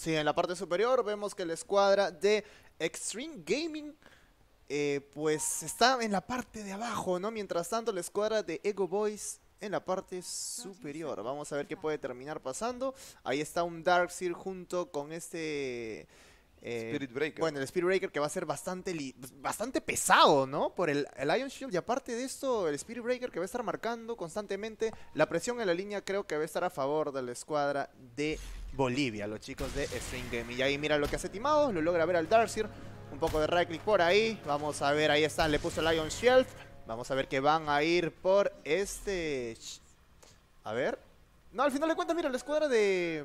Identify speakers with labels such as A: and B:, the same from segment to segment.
A: Sí, en la parte superior vemos que la escuadra de Extreme Gaming eh, pues está en la parte de abajo, ¿no? Mientras tanto, la escuadra de Ego Boys en la parte superior. Vamos a ver qué puede terminar pasando. Ahí está un Dark Darkseer junto con este... Eh, Spirit Breaker. Bueno, el Spirit Breaker que va a ser bastante, bastante pesado, ¿no? Por el, el, Shield. Y aparte de esto, el Spirit Breaker que va a estar marcando constantemente. La presión en la línea creo que va a estar a favor de la escuadra de Bolivia, los chicos de String Game. Y ahí mira lo que hace Timado, lo logra ver al Darcy. Un poco de right click por ahí. Vamos a ver, ahí está, le puso el Lion Shelf. Vamos a ver que van a ir por este... A ver. No, al final de cuentas, mira, la escuadra de...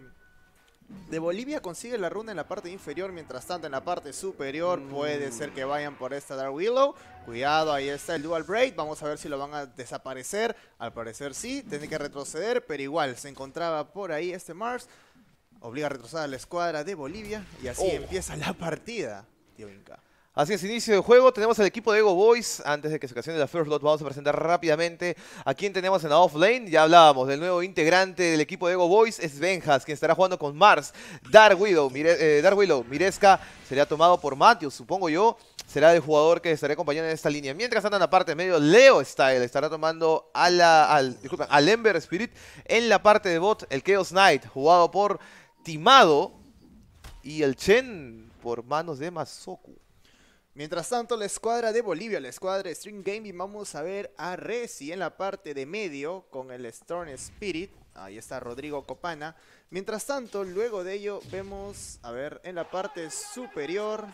A: De Bolivia consigue la runa en la parte inferior, mientras tanto en la parte superior puede ser que vayan por esta Dark Willow. Cuidado, ahí está el Dual Break, vamos a ver si lo van a desaparecer. Al parecer sí, tiene que retroceder, pero igual se encontraba por ahí este Mars obliga a retroceder a la escuadra de Bolivia y así oh. empieza la partida,
B: Así es, inicio de juego. Tenemos al equipo de Ego Boys. Antes de que se ocasione la First Blood, vamos a presentar rápidamente a quien tenemos en la offlane. Ya hablábamos del nuevo integrante del equipo de Ego Boys, es Benjas, quien estará jugando con Mars. Dark Widow, eh, Willow, Miresca será tomado por Matthews, supongo yo. Será el jugador que estará acompañando en esta línea. Mientras andan en la parte de medio, Leo Style estará tomando a la, al, al Ember Spirit en la parte de bot, el Chaos Knight, jugado por y el Chen por manos de Masoku.
A: Mientras tanto, la escuadra de Bolivia, la escuadra de String Gaming, vamos a ver a Resi en la parte de medio con el Storm Spirit. Ahí está Rodrigo Copana. Mientras tanto, luego de ello, vemos, a ver, en la parte superior.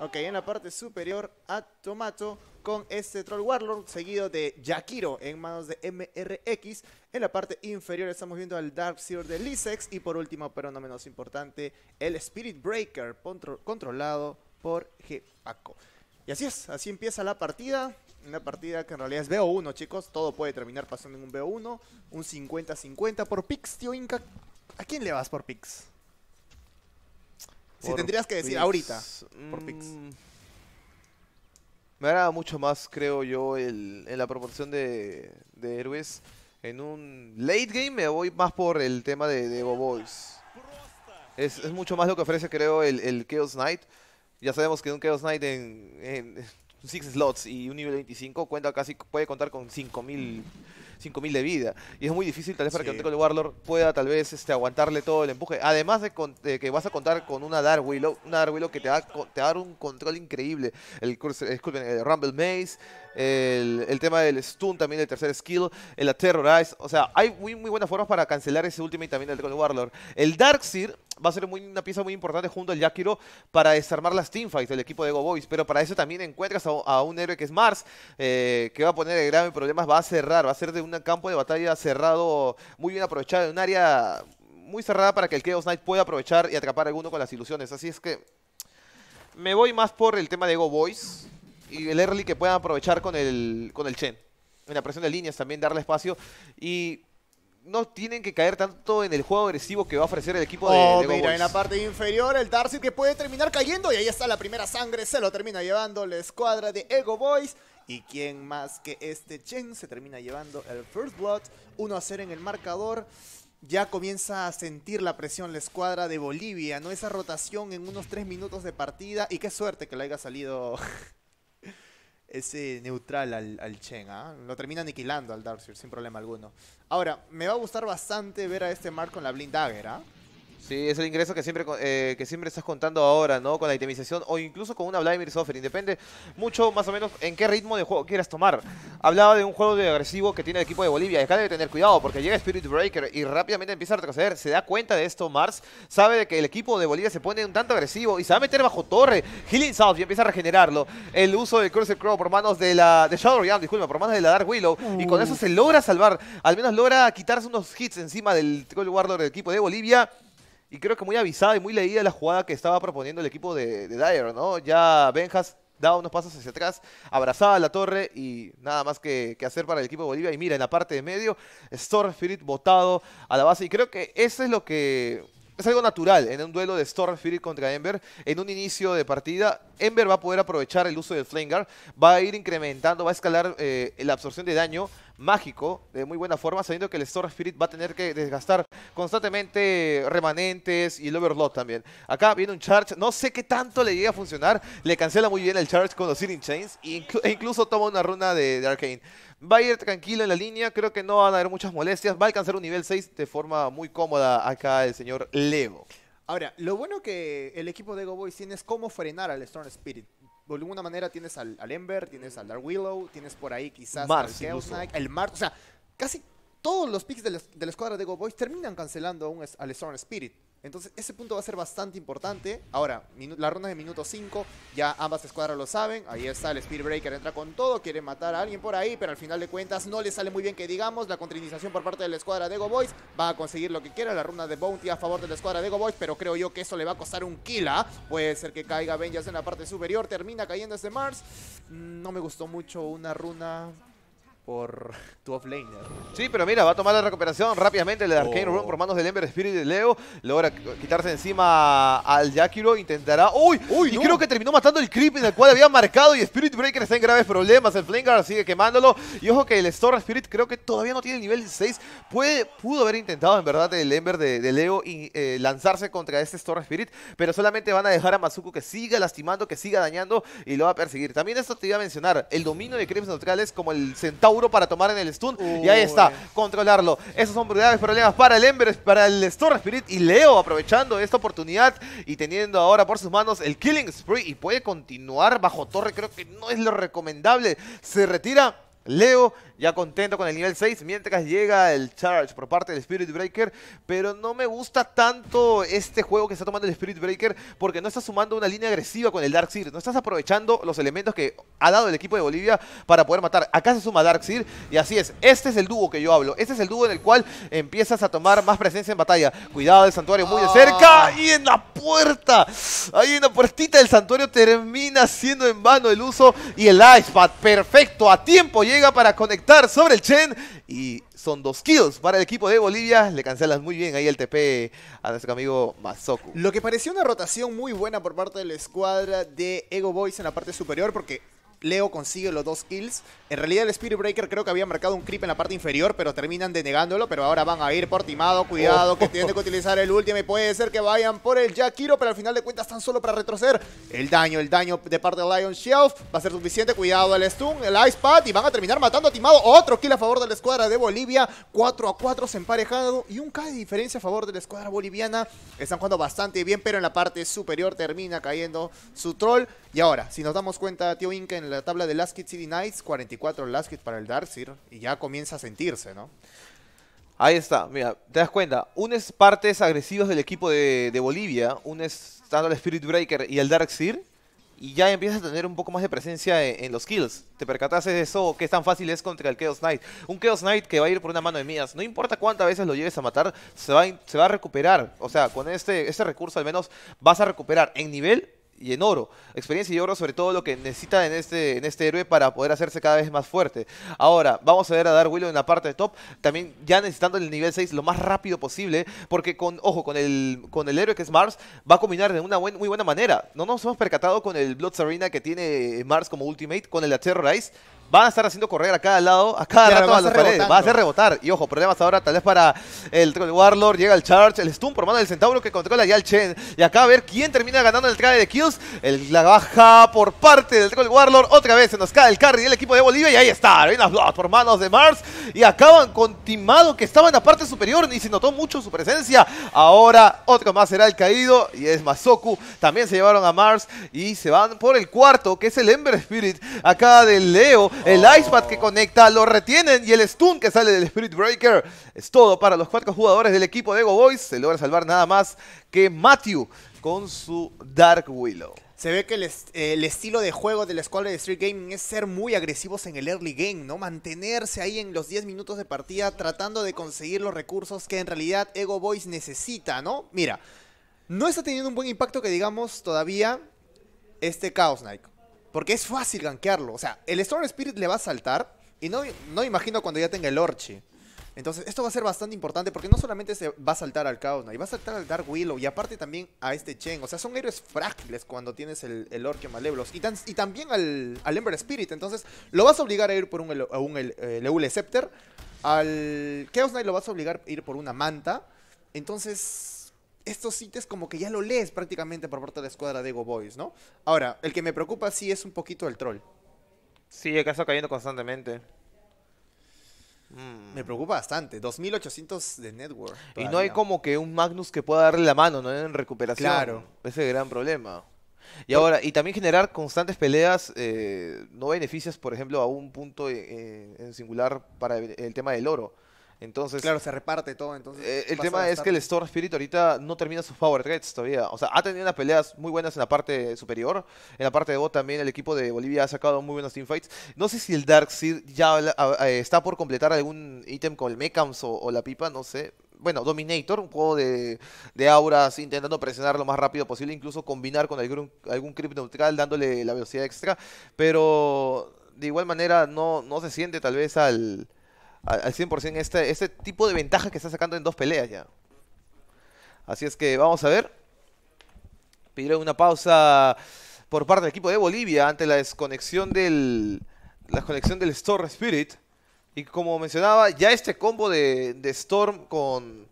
A: Ok, en la parte superior a Tomato con este Troll Warlord, seguido de Yakiro en manos de MRX. En la parte inferior estamos viendo al Dark Seer de Lisex y por último, pero no menos importante, el Spirit Breaker controlado por Gepaco. Y así es, así empieza la partida. Una partida que en realidad es BO1, chicos. Todo puede terminar pasando en un BO1. Un 50-50 por Pix, tío Inca. ¿A quién le vas por Pix? Si tendrías que decir ahorita, por Pix. Mm,
B: me agrada mucho más, creo yo, el, en la proporción de, de, héroes. En un late game me voy más por el tema de, de Es, mucho más lo que ofrece, creo, el, el Chaos Knight. Ya sabemos que un Chaos Knight en, en 6 slots y un nivel 25 cuenta casi, puede contar con 5000 5.000 de vida. Y es muy difícil tal vez para que el Warlord pueda tal vez este, aguantarle todo el empuje. Además de, que vas a contar con una Dark Willow, una Dark Willow que te va, te a dar un control increíble. El, el Rumble Maze, el, tema del stun también, el tercer skill, el Aterrorize. O sea, hay muy, muy buenas formas para cancelar ese último y también del Warlord. El Darkseer va a ser una pieza muy importante junto al Yakiro para desarmar las teamfights del equipo de Go Boys. Pero para eso también encuentras a, un héroe que es Mars, eh, que va a poner el grave problemas, va a cerrar, va a ser de un campo de batalla cerrado, muy bien aprovechado, de un área muy cerrada para que el Chaos Knight pueda aprovechar y atrapar a alguno con las ilusiones. Así es que me voy más por el tema de Go Boys y el early que puedan aprovechar con el, con el Chen. En la presión de líneas también darle espacio y no tienen que caer tanto en el juego agresivo que va a ofrecer el equipo de, oh, en la
A: parte inferior el Darcy que puede terminar cayendo y ahí está la primera sangre, se lo termina llevando la escuadra de Ego Boys. Y quién más que este Chen se termina llevando el First Blood, 1 a 0 en el marcador. Ya comienza a sentir la presión la escuadra de Bolivia, ¿no? Esa rotación en unos 3 minutos de partida. Y qué suerte que le haya salido ese neutral al, al Chen. ¿ah? Lo termina aniquilando al Darkseer, sin problema alguno. Ahora, me va a gustar bastante ver a este Mark con la Blind Dagger. Si ¿ah? Sí, es el ingreso
B: que siempre, eh, que siempre estás contando ahora, ¿no? Con la itemización o incluso con una Mirror Software. Depende mucho, más o menos, en qué ritmo de juego quieras tomar hablaba de un juego de agresivo que tiene el equipo de Bolivia. Y acá tener cuidado porque llega Spirit Breaker y rápidamente empieza a retroceder. Se da cuenta de esto Mars, sabe de que el equipo de Bolivia se pone un tanto agresivo y se va a meter bajo torre. Healing South y empieza a regenerarlo. El uso de Cruiser Crow por manos de la... de Shadow Realm, disculpa, por manos de la Dark Willow. Y con eso se logra salvar, al menos logra quitarse unos hits encima del Gold Warlord del equipo de Bolivia. Y creo que muy avisada y muy leída la jugada que estaba proponiendo el equipo de, de Dyer, ¿no? Ya Benjas daba unos pasos hacia atrás, abrazaba la torre y nada más que, hacer para el equipo de Bolivia. Y mira, en la parte de medio, Spirit botado a la base. Y creo que eso es lo que es algo natural en un duelo de Storm Spirit contra Ember. En un inicio de partida, Ember va a poder aprovechar el uso del Flanger, va a ir incrementando, va a escalar eh, la absorción de daño mágico de muy buena forma, sabiendo que el Storm Spirit va a tener que desgastar constantemente remanentes y el Overlord también. Acá viene un Charge, no sé qué tanto le llega a funcionar, le cancela muy bien el Charge con los Sitting Chains e, incluso toma una runa de, de Arcane. Va a ir tranquilo en la línea, creo que no van a haber muchas molestias. Va a alcanzar un nivel 6 de forma muy cómoda acá el señor Leo.
A: Ahora, lo bueno que el equipo de Go Boys tiene es cómo frenar al Storm Spirit. De alguna manera tienes al, Ember, tienes al Dark Willow, tienes por ahí quizás al Chaos el Mars. O sea, casi todos los picks de la, escuadra de Go Boys terminan cancelando un, al Storm Spirit. Entonces ese punto va a ser bastante importante. Ahora, la ronda de minuto 5, ya ambas escuadras lo saben. Ahí está el Speed entra con todo, quiere matar a alguien por ahí, pero al final de cuentas no le sale muy bien que digamos. La contrinización por parte de la escuadra de Go Boys va a conseguir lo que quiera. La runa de Bounty a favor de la escuadra de Go Boys, pero creo yo que eso le va a costar un kill. ¿ah? Puede ser que caiga Benjas en la parte superior, termina cayendo este Mars. Mm, no me gustó mucho una runa por tu offlaner.
B: Sí, pero mira, va a tomar la recuperación rápidamente el Arcane oh. Room por manos del Ember Spirit de Leo. Logra quitarse encima al Yakiro, intentará... ¡Uy! ¡Uy y creo que terminó matando el creep en el cual había marcado y Spirit Breaker está en graves problemas. El Flanger sigue quemándolo. Y ojo que el Storm Spirit creo que todavía no tiene el nivel 6. Puede, pudo haber intentado en verdad el Ember de, Leo eh, lanzarse contra este Storm Spirit, pero solamente van a dejar a Mazuku que siga lastimando, que siga dañando y lo va a perseguir. También esto te iba a mencionar, el dominio de creeps neutrales como el Centauro para tomar en el stun. Y ahí está, controlarlo. Esos son graves problemas para el Ember, para el Storm Spirit y Leo aprovechando esta oportunidad y teniendo ahora por sus manos el Killing Spree y puede continuar bajo torre. Creo que no es lo recomendable. Se retira Leo ya contento con el nivel 6, mientras llega el charge por parte del Spirit Breaker, pero no me gusta tanto este juego que está tomando el Spirit Breaker porque no está sumando una línea agresiva con el Dark Seer no estás aprovechando los elementos que ha dado el equipo de Bolivia para poder matar. Acá se suma Dark Seer y así es, este es el dúo que yo hablo, este es el dúo en el cual empiezas a tomar más presencia en batalla. Cuidado del santuario muy de ah. cerca y en la puerta, ahí en la puertita del santuario termina siendo en vano el uso y el Ice perfecto, a tiempo llega para conectar sobre el Chen y son dos kills para el equipo de Bolivia. Le cancelas muy bien ahí el TP a nuestro amigo Mazoku.
A: Lo que pareció una rotación muy buena por parte de la escuadra de Ego Boys en la parte superior, porque Leo consigue los dos kills. En realidad el Spirit Breaker creo que había marcado un creep en la parte inferior, pero terminan denegándolo. Pero ahora van a ir por Timado. Cuidado, que tiene que utilizar el último. Y puede ser que vayan por el Yakiro, pero al final de cuentas están solo para retroceder. El daño, el daño de parte de Lion Shelf va a ser suficiente. Cuidado el stun, el Ice Pad. Y van a terminar matando a Timado. Otro kill a favor de la escuadra de Bolivia. 4 a 4 se emparejado. Y un K de diferencia a favor de la escuadra boliviana. Están jugando bastante bien, pero en la parte superior termina cayendo su troll. Y ahora, si nos damos cuenta, tío Inca, en la la tabla de Last City Knights, 44 Last para el Sir Y ya comienza a sentirse, ¿no?
B: Ahí está, mira, te das cuenta. Unes partes agresivas del equipo de, Bolivia, unes dando el Spirit Breaker y Dark Sir Y ya empiezas a tener un poco más de presencia en, los kills. Te percatas de eso, que es tan fácil es contra el Chaos Knight. Un Chaos Knight que va a ir por una mano de mías. No importa cuántas veces lo lleves a matar, se va, se va a recuperar. O sea, con este, este recurso al menos vas a recuperar en nivel y en oro. Experiencia y oro sobre todo lo que necesita en este, en este héroe para poder hacerse cada vez más fuerte. Ahora, vamos a ver a Dar Willow en la parte de top, también ya necesitando el nivel 6 lo más rápido posible, porque con, ojo, con el, con el héroe que es Mars, va a combinar de una muy buena manera. No nos hemos percatado con el Blood Serena que tiene Mars como ultimate, con el Terrorize van a estar haciendo correr a cada lado, a cada rato a las paredes. Va a hacer rebotar. Y ojo, problemas ahora tal vez para el Warlord. Llega el Charge, el Stun por mano del Centauro que controla ya el Chen. Y acá a ver quién termina ganando el trade de kills. El, la baja por parte del Troll Warlord. Otra vez se nos cae el carry del equipo de Bolivia. Y ahí está. las Blood por manos de Mars. Y acaban con Timado que estaba en la parte superior. Ni se notó mucho su presencia. Ahora otro más será el caído. Y es Masoku. También se llevaron a Mars. Y se van por el cuarto que es el Ember Spirit. Acá de Leo. El bat que conecta, lo retienen y el stun que sale del Spirit Breaker. Es todo para los cuatro jugadores del equipo de Ego Boys. Se logra salvar nada más que Matthew
A: con su Dark Willow. Se ve que el, estilo de juego de la escuela de Street Gaming es ser muy agresivos en el early game, ¿no? Mantenerse ahí en los 10 minutos de partida tratando de conseguir los recursos que en realidad Ego Boys necesita, ¿no? Mira, no está teniendo un buen impacto que digamos todavía este Chaos Knight. Porque es fácil gankearlo. O sea, el Storm Spirit le va a saltar. Y no, no imagino cuando ya tenga el Orchi. Entonces, esto va a ser bastante importante porque no solamente se va a saltar al Chaos Knight. va a saltar al Dark Willow y aparte también a este Chen. O sea, son héroes frágiles cuando tienes el, Orchi o Malévolos y, también al, Ember Spirit. Entonces, lo vas a obligar a ir por un, a un Scepter. Al Chaos Knight lo vas a obligar a ir por una manta. Entonces, estos sites como que ya lo lees prácticamente por parte de la escuadra de Go Boys, ¿no? Ahora, el que me preocupa sí es un poquito el troll. Sí, el que cayendo constantemente. Mm. Me preocupa bastante. 2800 de network. Y no hay
B: como que un Magnus que pueda darle la mano, ¿no? En recuperación. Claro. Ese es el
A: gran problema.
B: Y ahora, y también generar constantes peleas eh, no beneficias, por ejemplo, a un punto eh, en singular para el tema del oro. Entonces, claro, se reparte
A: todo. Entonces eh, el tema es que el
B: Storm Spirit ahorita no termina sus power threats todavía. O sea, ha tenido unas peleas muy buenas en la parte superior. En la parte de bot también el equipo de Bolivia ha sacado muy buenos teamfights. No sé si el Dark Seed ya está por completar algún ítem con el Mechams o, la pipa, no sé bueno, Dominator, un juego de, de, auras intentando presionar lo más rápido posible, incluso combinar con algún, algún creep neutral dándole la velocidad extra, pero de igual manera no, no se siente tal vez al, al 100% este, este tipo de ventaja que está sacando en dos peleas ya. Así es que vamos a ver. Pidieron una pausa por parte del equipo de Bolivia ante la desconexión del, la desconexión del Storm Spirit. Y como mencionaba, ya este combo de, Storm con,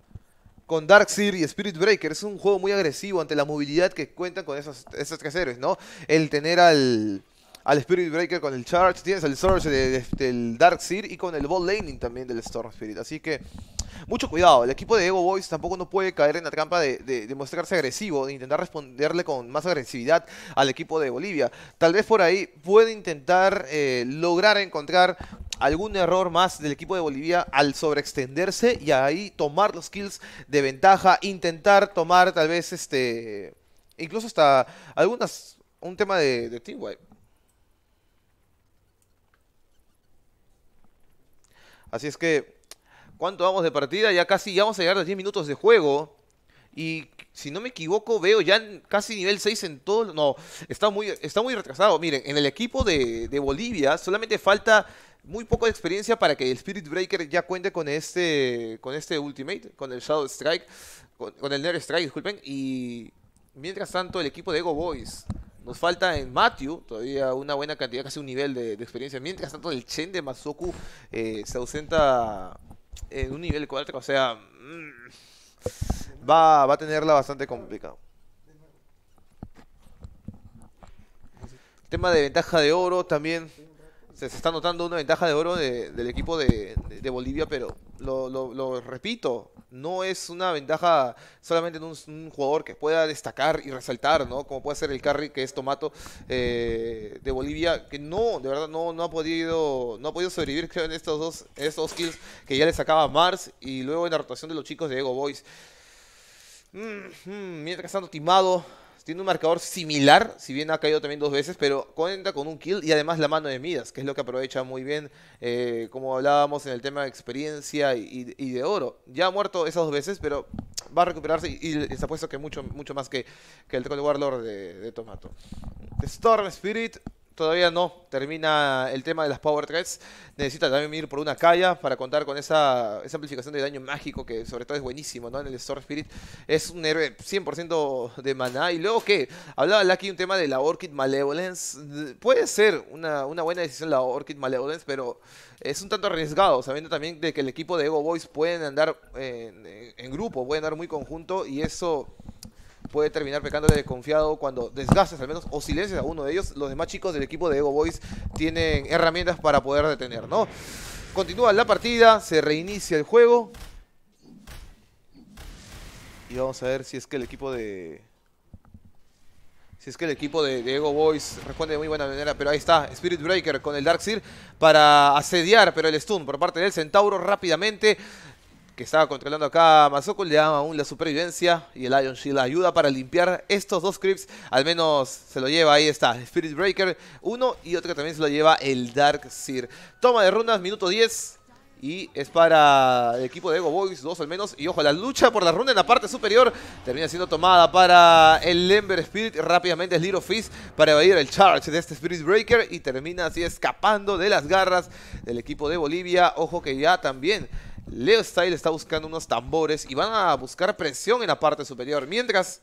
B: con Dark Seer y Spirit Breaker es un juego muy agresivo ante la movilidad que cuentan con esos tres héroes, ¿no? El tener al al Spirit Breaker con el Charge, tienes el Surge del, Dark Seer y con el Ball Laning también del Storm Spirit. Así que mucho cuidado, el equipo de Evo Boys tampoco no puede caer en la trampa de, Demostrarse mostrarse agresivo, de intentar responderle con más agresividad al equipo de Bolivia. Tal vez por ahí puede intentar eh, lograr encontrar algún error más del equipo de Bolivia al sobreextenderse y ahí tomar los kills de ventaja, intentar tomar tal vez este incluso hasta algunas un tema de, de team wipe Así es que, ¿cuánto vamos de partida? Ya casi ya vamos a llegar a los 10 minutos de juego. Y si no me equivoco, veo ya casi nivel 6 en todo. No, está muy, está muy retrasado. Miren, en el equipo de, Bolivia solamente falta muy poco de experiencia para que el Spirit Breaker ya cuente con este, con este Ultimate, con el Shadow Strike, con, el Nerd Strike, disculpen. Y mientras tanto, el equipo de Ego Boys nos falta en Matthew todavía una buena cantidad, casi un nivel de, experiencia. Mientras tanto, el Chen de Masoku eh, se ausenta en un nivel 4, o sea, mm, va, a tenerla bastante El Tema de ventaja de oro también. Se, está notando una ventaja de oro del equipo de, Bolivia, pero lo repito, no es una ventaja solamente en un, jugador que pueda destacar y resaltar, ¿no? Como puede ser el carry que es Tomato eh, de Bolivia, que no, de verdad, no, no ha podido no ha podido sobrevivir, creo, en estos dos, estos kills que ya le sacaba Mars y luego en la rotación de los chicos de Ego Boys. Mientras mm, mm, mientras tanto, Timado tiene un marcador similar, si bien ha caído también dos veces, pero cuenta con un kill y además la mano de Midas, que es lo que aprovecha muy bien, eh, como hablábamos en el tema de experiencia y, de oro. Ya ha muerto esas dos veces, pero va a recuperarse y, se ha puesto que mucho, mucho más que, que el de Warlord de, Tomato. Storm Spirit todavía no termina el tema de las Power Threads. Necesita también ir por una calle para contar con esa, esa amplificación de daño mágico que sobre todo es buenísimo, ¿no? En el Storm Spirit es un héroe 100% de maná. Y luego ¿qué? hablaba Lucky un tema de la Orchid Malevolence. Puede ser una, buena decisión la Orchid Malevolence, pero es un tanto arriesgado, sabiendo también de que el equipo de Ego Boys pueden andar en, en grupo, pueden andar muy conjunto y eso puede terminar pecando de desconfiado cuando desgastes al menos o silencias a uno de ellos. Los demás chicos del equipo de Ego Boys tienen herramientas para poder detener, ¿no? Continúa la partida, se reinicia el juego. Y vamos a ver si es que el equipo de... Si es que el equipo de, de Ego Boys responde de muy buena manera. Pero ahí está, Spirit Breaker con el Darkseer para asediar. Pero el stun por parte del Centauro rápidamente estaba controlando acá Masoku le da aún la supervivencia y el Ion Shield ayuda para limpiar estos dos creeps. Al menos se lo lleva, ahí está, Spirit Breaker uno y otro también se lo lleva el Dark Seer. Toma de runas, minuto 10. Y es para el equipo de Ego Boys, dos al menos. Y ojo, la lucha por la runa en la parte superior termina siendo tomada para el Ember Spirit. Rápidamente es Little Fist para evadir el charge de este Spirit Breaker. Y termina así escapando de las garras del equipo de Bolivia. Ojo que ya también Leo Style está buscando unos tambores y van a buscar presión en la parte superior. Mientras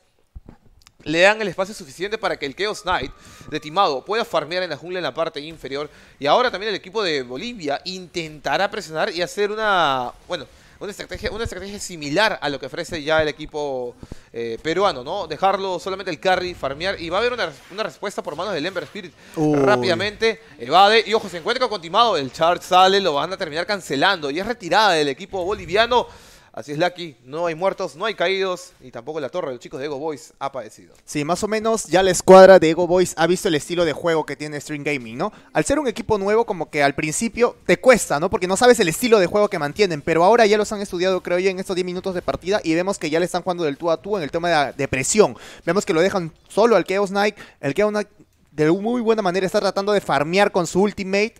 B: le dan el espacio suficiente para que el Chaos Knight de Timado pueda farmear en la jungla en la parte inferior. Y ahora también el equipo de Bolivia intentará presionar y hacer una... Bueno, una estrategia, una estrategia similar a lo que ofrece ya el equipo eh, peruano, ¿no? Dejarlo solamente el carry, farmear y va a haber una, respuesta por manos del Ember Spirit. rápidamente Rápidamente evade y ojo, se encuentra con El charge sale, lo van a terminar cancelando y es retirada del equipo boliviano. Así es, Lucky, no hay muertos, no hay caídos, y tampoco la torre de los chicos de Ego Boys ha padecido.
A: Sí, más o menos ya la escuadra de Ego Boys ha visto el estilo de juego que tiene Stream Gaming, ¿no? Al ser un equipo nuevo, como que al principio te cuesta, ¿no? Porque no sabes el estilo de juego que mantienen, pero ahora ya los han estudiado, creo yo, en estos 10 minutos de partida y vemos que ya le están jugando del tú a tú en el tema de, la depresión. Vemos que lo dejan solo al Chaos Knight, el Chaos Knight de muy buena manera está tratando de farmear con su ultimate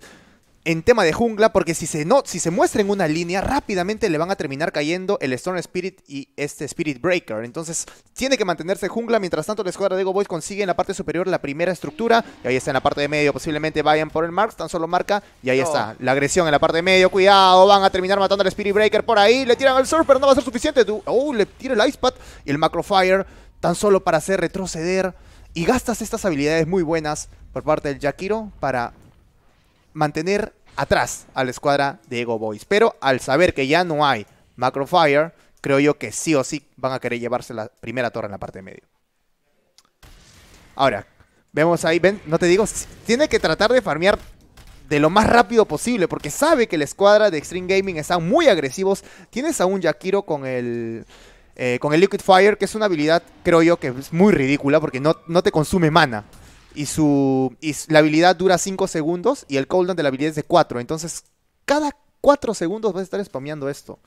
A: en tema de jungla, porque si se, no, si se muestra en una línea, rápidamente le van a terminar cayendo el Storm Spirit y este Spirit Breaker. Entonces, tiene que mantenerse jungla. Mientras tanto, la escuadra de Ego Boys consigue en la parte superior la primera estructura. Y ahí está en la parte de medio. Posiblemente vayan por el Marks, tan solo marca. Y ahí está la agresión en la parte de medio. Cuidado, van a terminar matando al Spirit Breaker por ahí. Le tiran al Surf, pero no va a ser suficiente. Oh, le tira el Ice y el Macro Fire, tan solo para hacer retroceder. Y gastas estas habilidades muy buenas por parte del Jakiro para mantener atrás a la escuadra de Ego Boys. Pero al saber que ya no hay Macrofire, creo yo que sí o sí van a querer llevarse la primera torre en la parte de medio. Ahora, vemos ahí, ven, no te digo, tiene que tratar de farmear de lo más rápido posible, porque sabe que la escuadra de Extreme Gaming están muy agresivos. Tienes a un Yakiro con el... Eh, con el Liquid Fire, que es una habilidad, creo yo, que es muy ridícula porque no, no te consume mana y su y la habilidad dura 5 segundos y el cooldown de la habilidad es de 4. Entonces, cada 4 segundos vas a estar spameando esto.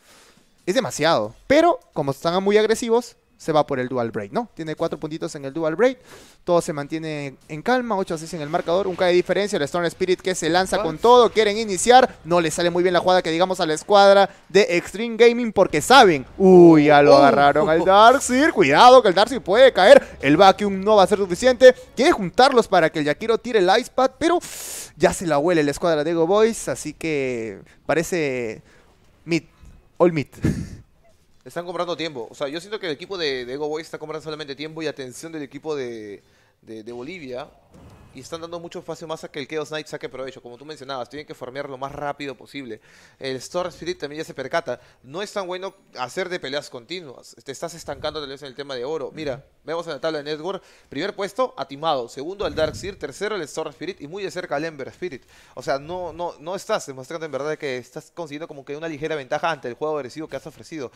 A: Es demasiado. Pero, como están muy agresivos, se va por el dual break, ¿no? Tiene cuatro puntitos en el dual break, todo se mantiene en calma, 8 6 en el marcador, un K de diferencia, el Storm Spirit que se lanza con todo, quieren iniciar, no le sale muy bien la jugada que digamos a la escuadra de Extreme Gaming porque saben, uy, ya lo oh. agarraron al Darkseid, cuidado que el Darkseid puede caer, el vacuum no va a ser suficiente, quiere juntarlos para que el Yakiro tire el Ice Pad, pero ya se la huele la escuadra de Go Boys, así que parece mid, all mid.
B: Están comprando tiempo. O sea, yo siento que el equipo de, de Ego está comprando solamente tiempo y atención del equipo de Bolivia y están dando mucho espacio más a que el Chaos Knight saque provecho. Como tú mencionabas, tienen que formear lo más rápido posible. El Storm Spirit también ya se percata. No es tan bueno hacer de peleas continuas. Te estás estancando tal vez en el tema de oro. Mira, vemos en la tabla de Network. Primer puesto, Atimado. Segundo, el Dark Seer. Tercero, el Storm Spirit. Y muy de cerca, el Ember Spirit. O sea, no, no, no estás demostrando en verdad que estás consiguiendo como que una ligera ventaja ante el juego agresivo que has ofrecido.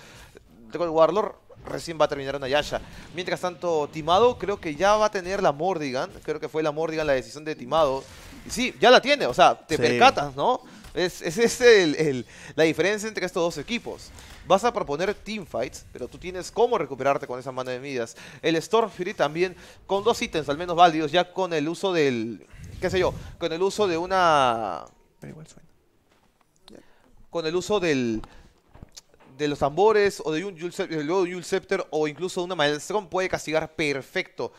B: Tengo el Warlord recién va a terminar una Yasha. Mientras tanto, Timado creo que ya va a tener la Mordigan. Creo que fue la Mordigan la decisión de Timado. Y sí, ya la tiene, o sea, te percatas, ¿no? Es, es, la diferencia entre estos dos equipos. Vas a proponer teamfights, pero tú tienes cómo recuperarte con esa mano de midas. El Fury también con dos ítems, al menos válidos, ya con el uso del... qué sé yo, con el uso de una... Pero igual suena. Con el uso del, de los tambores o de un Jules, Scepter, o incluso de una Maelstrom puede castigar perfecto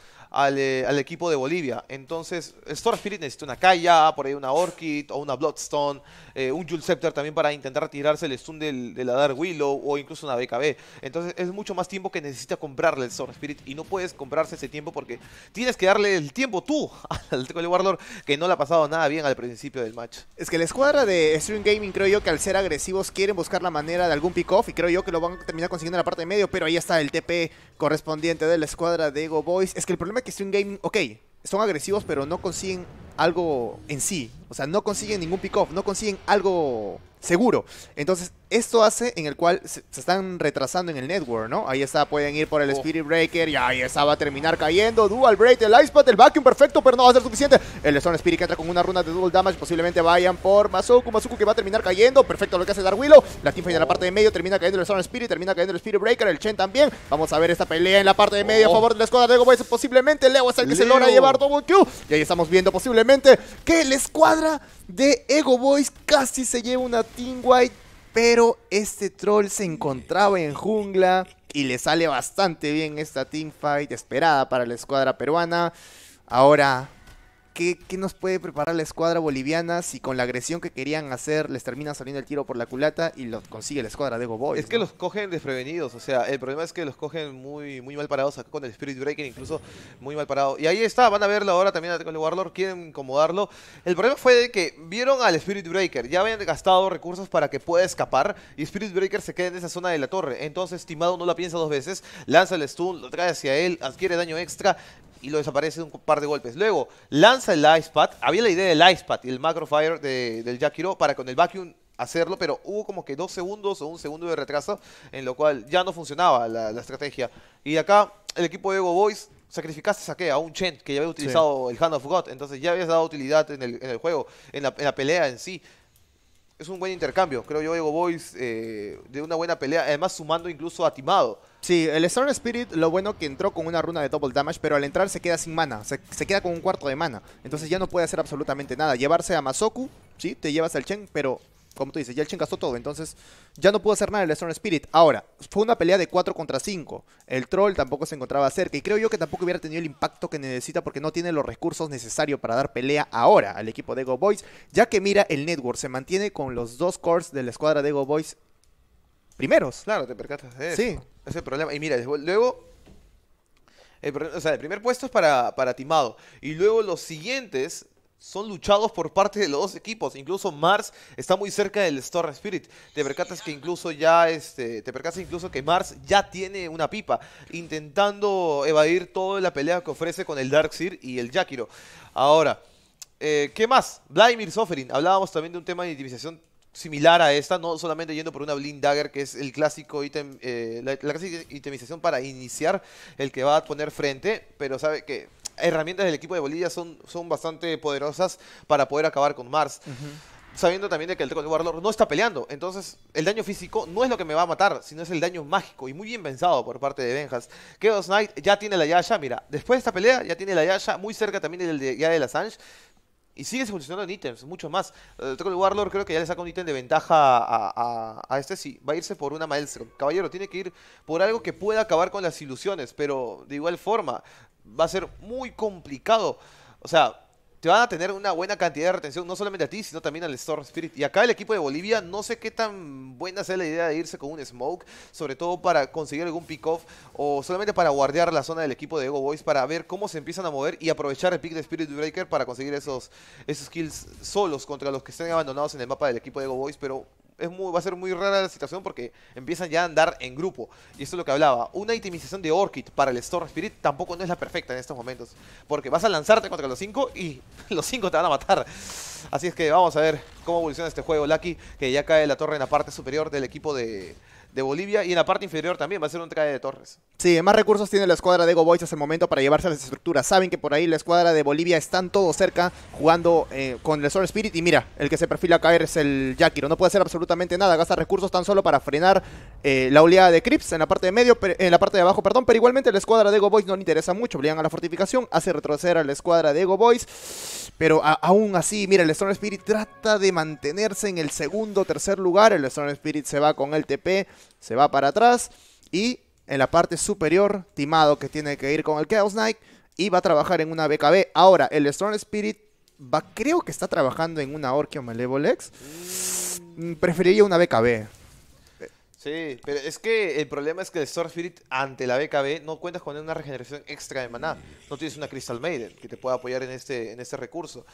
B: eh, al, equipo de Bolivia. Entonces, Storm Spirit necesita una Kaya, por ahí una Orchid o una Bloodstone, eh, un Jules Scepter también para intentar tirarse el stun de la Dark Willow o incluso una BKB. Entonces, es mucho más tiempo que necesita comprarle el Storm Spirit y no puedes comprarse
A: ese tiempo porque tienes que darle el tiempo tú al Tecole Warlord que no le ha pasado nada bien al principio del match. Es que la escuadra de Stream Gaming creo yo que al ser agresivos quieren buscar la manera de algún pick-off y creo yo que lo van a terminar consiguiendo en la parte de medio, pero ahí está el TP correspondiente de la escuadra de Ego Boys. Es que el problema es que Stream Gaming, ok, son agresivos, pero no consiguen algo en sí. O sea, no consiguen ningún pick-off, no consiguen algo seguro. Entonces, esto hace en el cual se, están retrasando en el network, ¿no? Ahí está, pueden ir por el oh. Spirit Breaker y ahí está, va a terminar cayendo. Dual Break, el Ice el Vacuum perfecto, pero no va a ser suficiente. El Stone Spirit que entra con una runa de Dual Damage, posiblemente vayan por Mazuku, Masuku que va a terminar cayendo. Perfecto lo que hace Darwilo. La Team teamfight en la parte de medio, termina cayendo el Stone Spirit, termina cayendo el Spirit Breaker, el Chen también. Vamos a ver esta pelea en la parte de medio a oh. favor de la escuadra de Ego Boys. Posiblemente Leo es el que se logra llevar Double Q. Y ahí estamos viendo posiblemente que la escuadra de Ego Boys casi se lleva una Team White pero este troll se encontraba en jungla y le sale bastante bien esta teamfight esperada para la escuadra peruana. Ahora ¿qué, nos puede preparar la escuadra boliviana si con la agresión que querían hacer les termina saliendo el tiro por la culata y lo consigue la escuadra de Go Es que
B: los cogen desprevenidos, o sea, el problema es que los cogen muy, muy mal parados acá con el Spirit Breaker, incluso muy mal parado. Y ahí está, van a verlo ahora también con el Warlord, quieren incomodarlo. El problema fue de que vieron al Spirit Breaker, ya habían gastado recursos para que pueda escapar y Spirit Breaker se queda en esa zona de la torre. Entonces, estimado no la piensa dos veces, lanza el stun, lo trae hacia él, adquiere daño extra y lo desaparece un par de golpes. Luego lanza el Icepad. Había la idea del Icepad y el Macro Fire de, del jackiro para con el Vacuum hacerlo, pero hubo como que dos segundos o un segundo de retraso, en lo cual ya no funcionaba la, estrategia. Y acá el equipo de Ego Boys sacrificaste a A un Chen que ya había utilizado el Hand of God. Entonces ya habías dado utilidad en el, en el juego, en la, en la, pelea en sí es un buen intercambio. Creo yo, Ego Boys, eh, de una buena
A: pelea. Además, sumando incluso a Timado. Sí, el Storm Spirit, lo bueno que entró con una runa de double damage, pero al entrar se queda sin mana. Se, se queda con un cuarto de mana. Entonces ya no puede hacer absolutamente nada. Llevarse a Masoku, sí, te llevas al Chen, pero como tú dices, ya el chingazó todo, entonces ya no pudo hacer nada el Storm Spirit. Ahora, fue una pelea de 4 contra 5. El troll tampoco se encontraba cerca y creo yo que tampoco hubiera tenido el impacto que necesita porque no tiene los recursos necesarios para dar pelea ahora al equipo de Go Boys, ya que mira el network, se mantiene con los dos cores de la escuadra de Go Boys primeros. Claro, te percatas de eso. Sí. Es el problema. Y mira, luego el, o
B: sea, el primer puesto es para, para Timado. Y luego los siguientes son luchados por parte de los dos equipos. Incluso Mars está muy cerca del Storm Spirit. Te percatas que incluso ya este, te percatas incluso que Mars ya tiene una pipa intentando evadir toda la pelea que ofrece con el Darkseer y el Yakiro. Ahora, eh, ¿qué más? Vladimir Soferin, hablábamos también de un tema de intimidación similar a esta, no solamente yendo por una Blind Dagger, que es el clásico ítem, eh, la, clásica itemización para iniciar el que va a poner frente, pero sabe que herramientas del equipo de Bolivia son, son bastante poderosas para poder acabar con Mars. Sabiendo también de que el de Warlord no está peleando. Entonces, el daño físico no es lo que me va a matar, sino es el daño mágico. Y muy bien pensado por parte de Benjas. Chaos Knight ya tiene la Yasha, mira. Después de esta pelea, ya tiene la Yasha. Muy cerca también el de, ya de la Sange. Y sigue funcionando en ítems, mucho más. El eh, otro Warlord creo que ya le saca un ítem de ventaja a, a, a este. Sí, va a irse por una Maelstrom. Caballero, tiene que ir por algo que pueda acabar con las ilusiones. Pero de igual forma, va a ser muy complicado. O sea, te van a tener una buena cantidad de retención, no solamente a ti, sino también al Storm Spirit. Y acá el equipo de Bolivia, no sé qué tan buena sea la idea de irse con un Smoke, sobre todo para conseguir algún pick-off o solamente para guardear la zona del equipo de Ego Boys para ver cómo se empiezan a mover y aprovechar el pick de Spirit Breaker para conseguir esos, esos kills solos contra los que estén abandonados en el mapa del equipo de Ego Boys. Pero muy, va a ser muy rara la situación porque empiezan ya a andar en grupo. Y esto es lo que hablaba. Una itemización de Orchid para el Storm Spirit tampoco no es la perfecta en estos momentos. Porque vas a lanzarte contra los 5 y los 5 te van a matar. Así es que vamos a ver cómo evoluciona este juego. Lucky, que ya cae la torre en la parte superior del equipo de, de Bolivia y en la parte inferior también va a ser un traje de Torres.
A: Sí, más recursos tiene la escuadra de Go Boys hasta el momento para llevarse a las estructuras. Saben que por ahí la escuadra de Bolivia están todos cerca jugando eh, con el Soul Spirit y mira, el que se perfila a caer es el Yakiro. No puede hacer absolutamente nada, gasta recursos tan solo para frenar eh, la oleada de Crips en la parte de medio, en la parte de abajo, perdón, pero igualmente la escuadra de Go Boys no le interesa mucho, obligan a la fortificación, hace retroceder a la escuadra de Go Boys, pero aún así, mira, el Storm Spirit trata de mantenerse en el segundo, tercer lugar, el Storm Spirit se va con el TP, se va para atrás y en la parte superior, Timado que tiene que ir con el Chaos Knight y va a trabajar en una BKB. Ahora, el Storm Spirit va, creo que está trabajando en una Orkio Malevolex. Mm, preferiría una BKB.
B: Sí, pero es que el problema es que el Storm Spirit ante la BKB no cuentas con una regeneración extra de maná. No tienes una Crystal Maiden que te pueda apoyar en este, en este recurso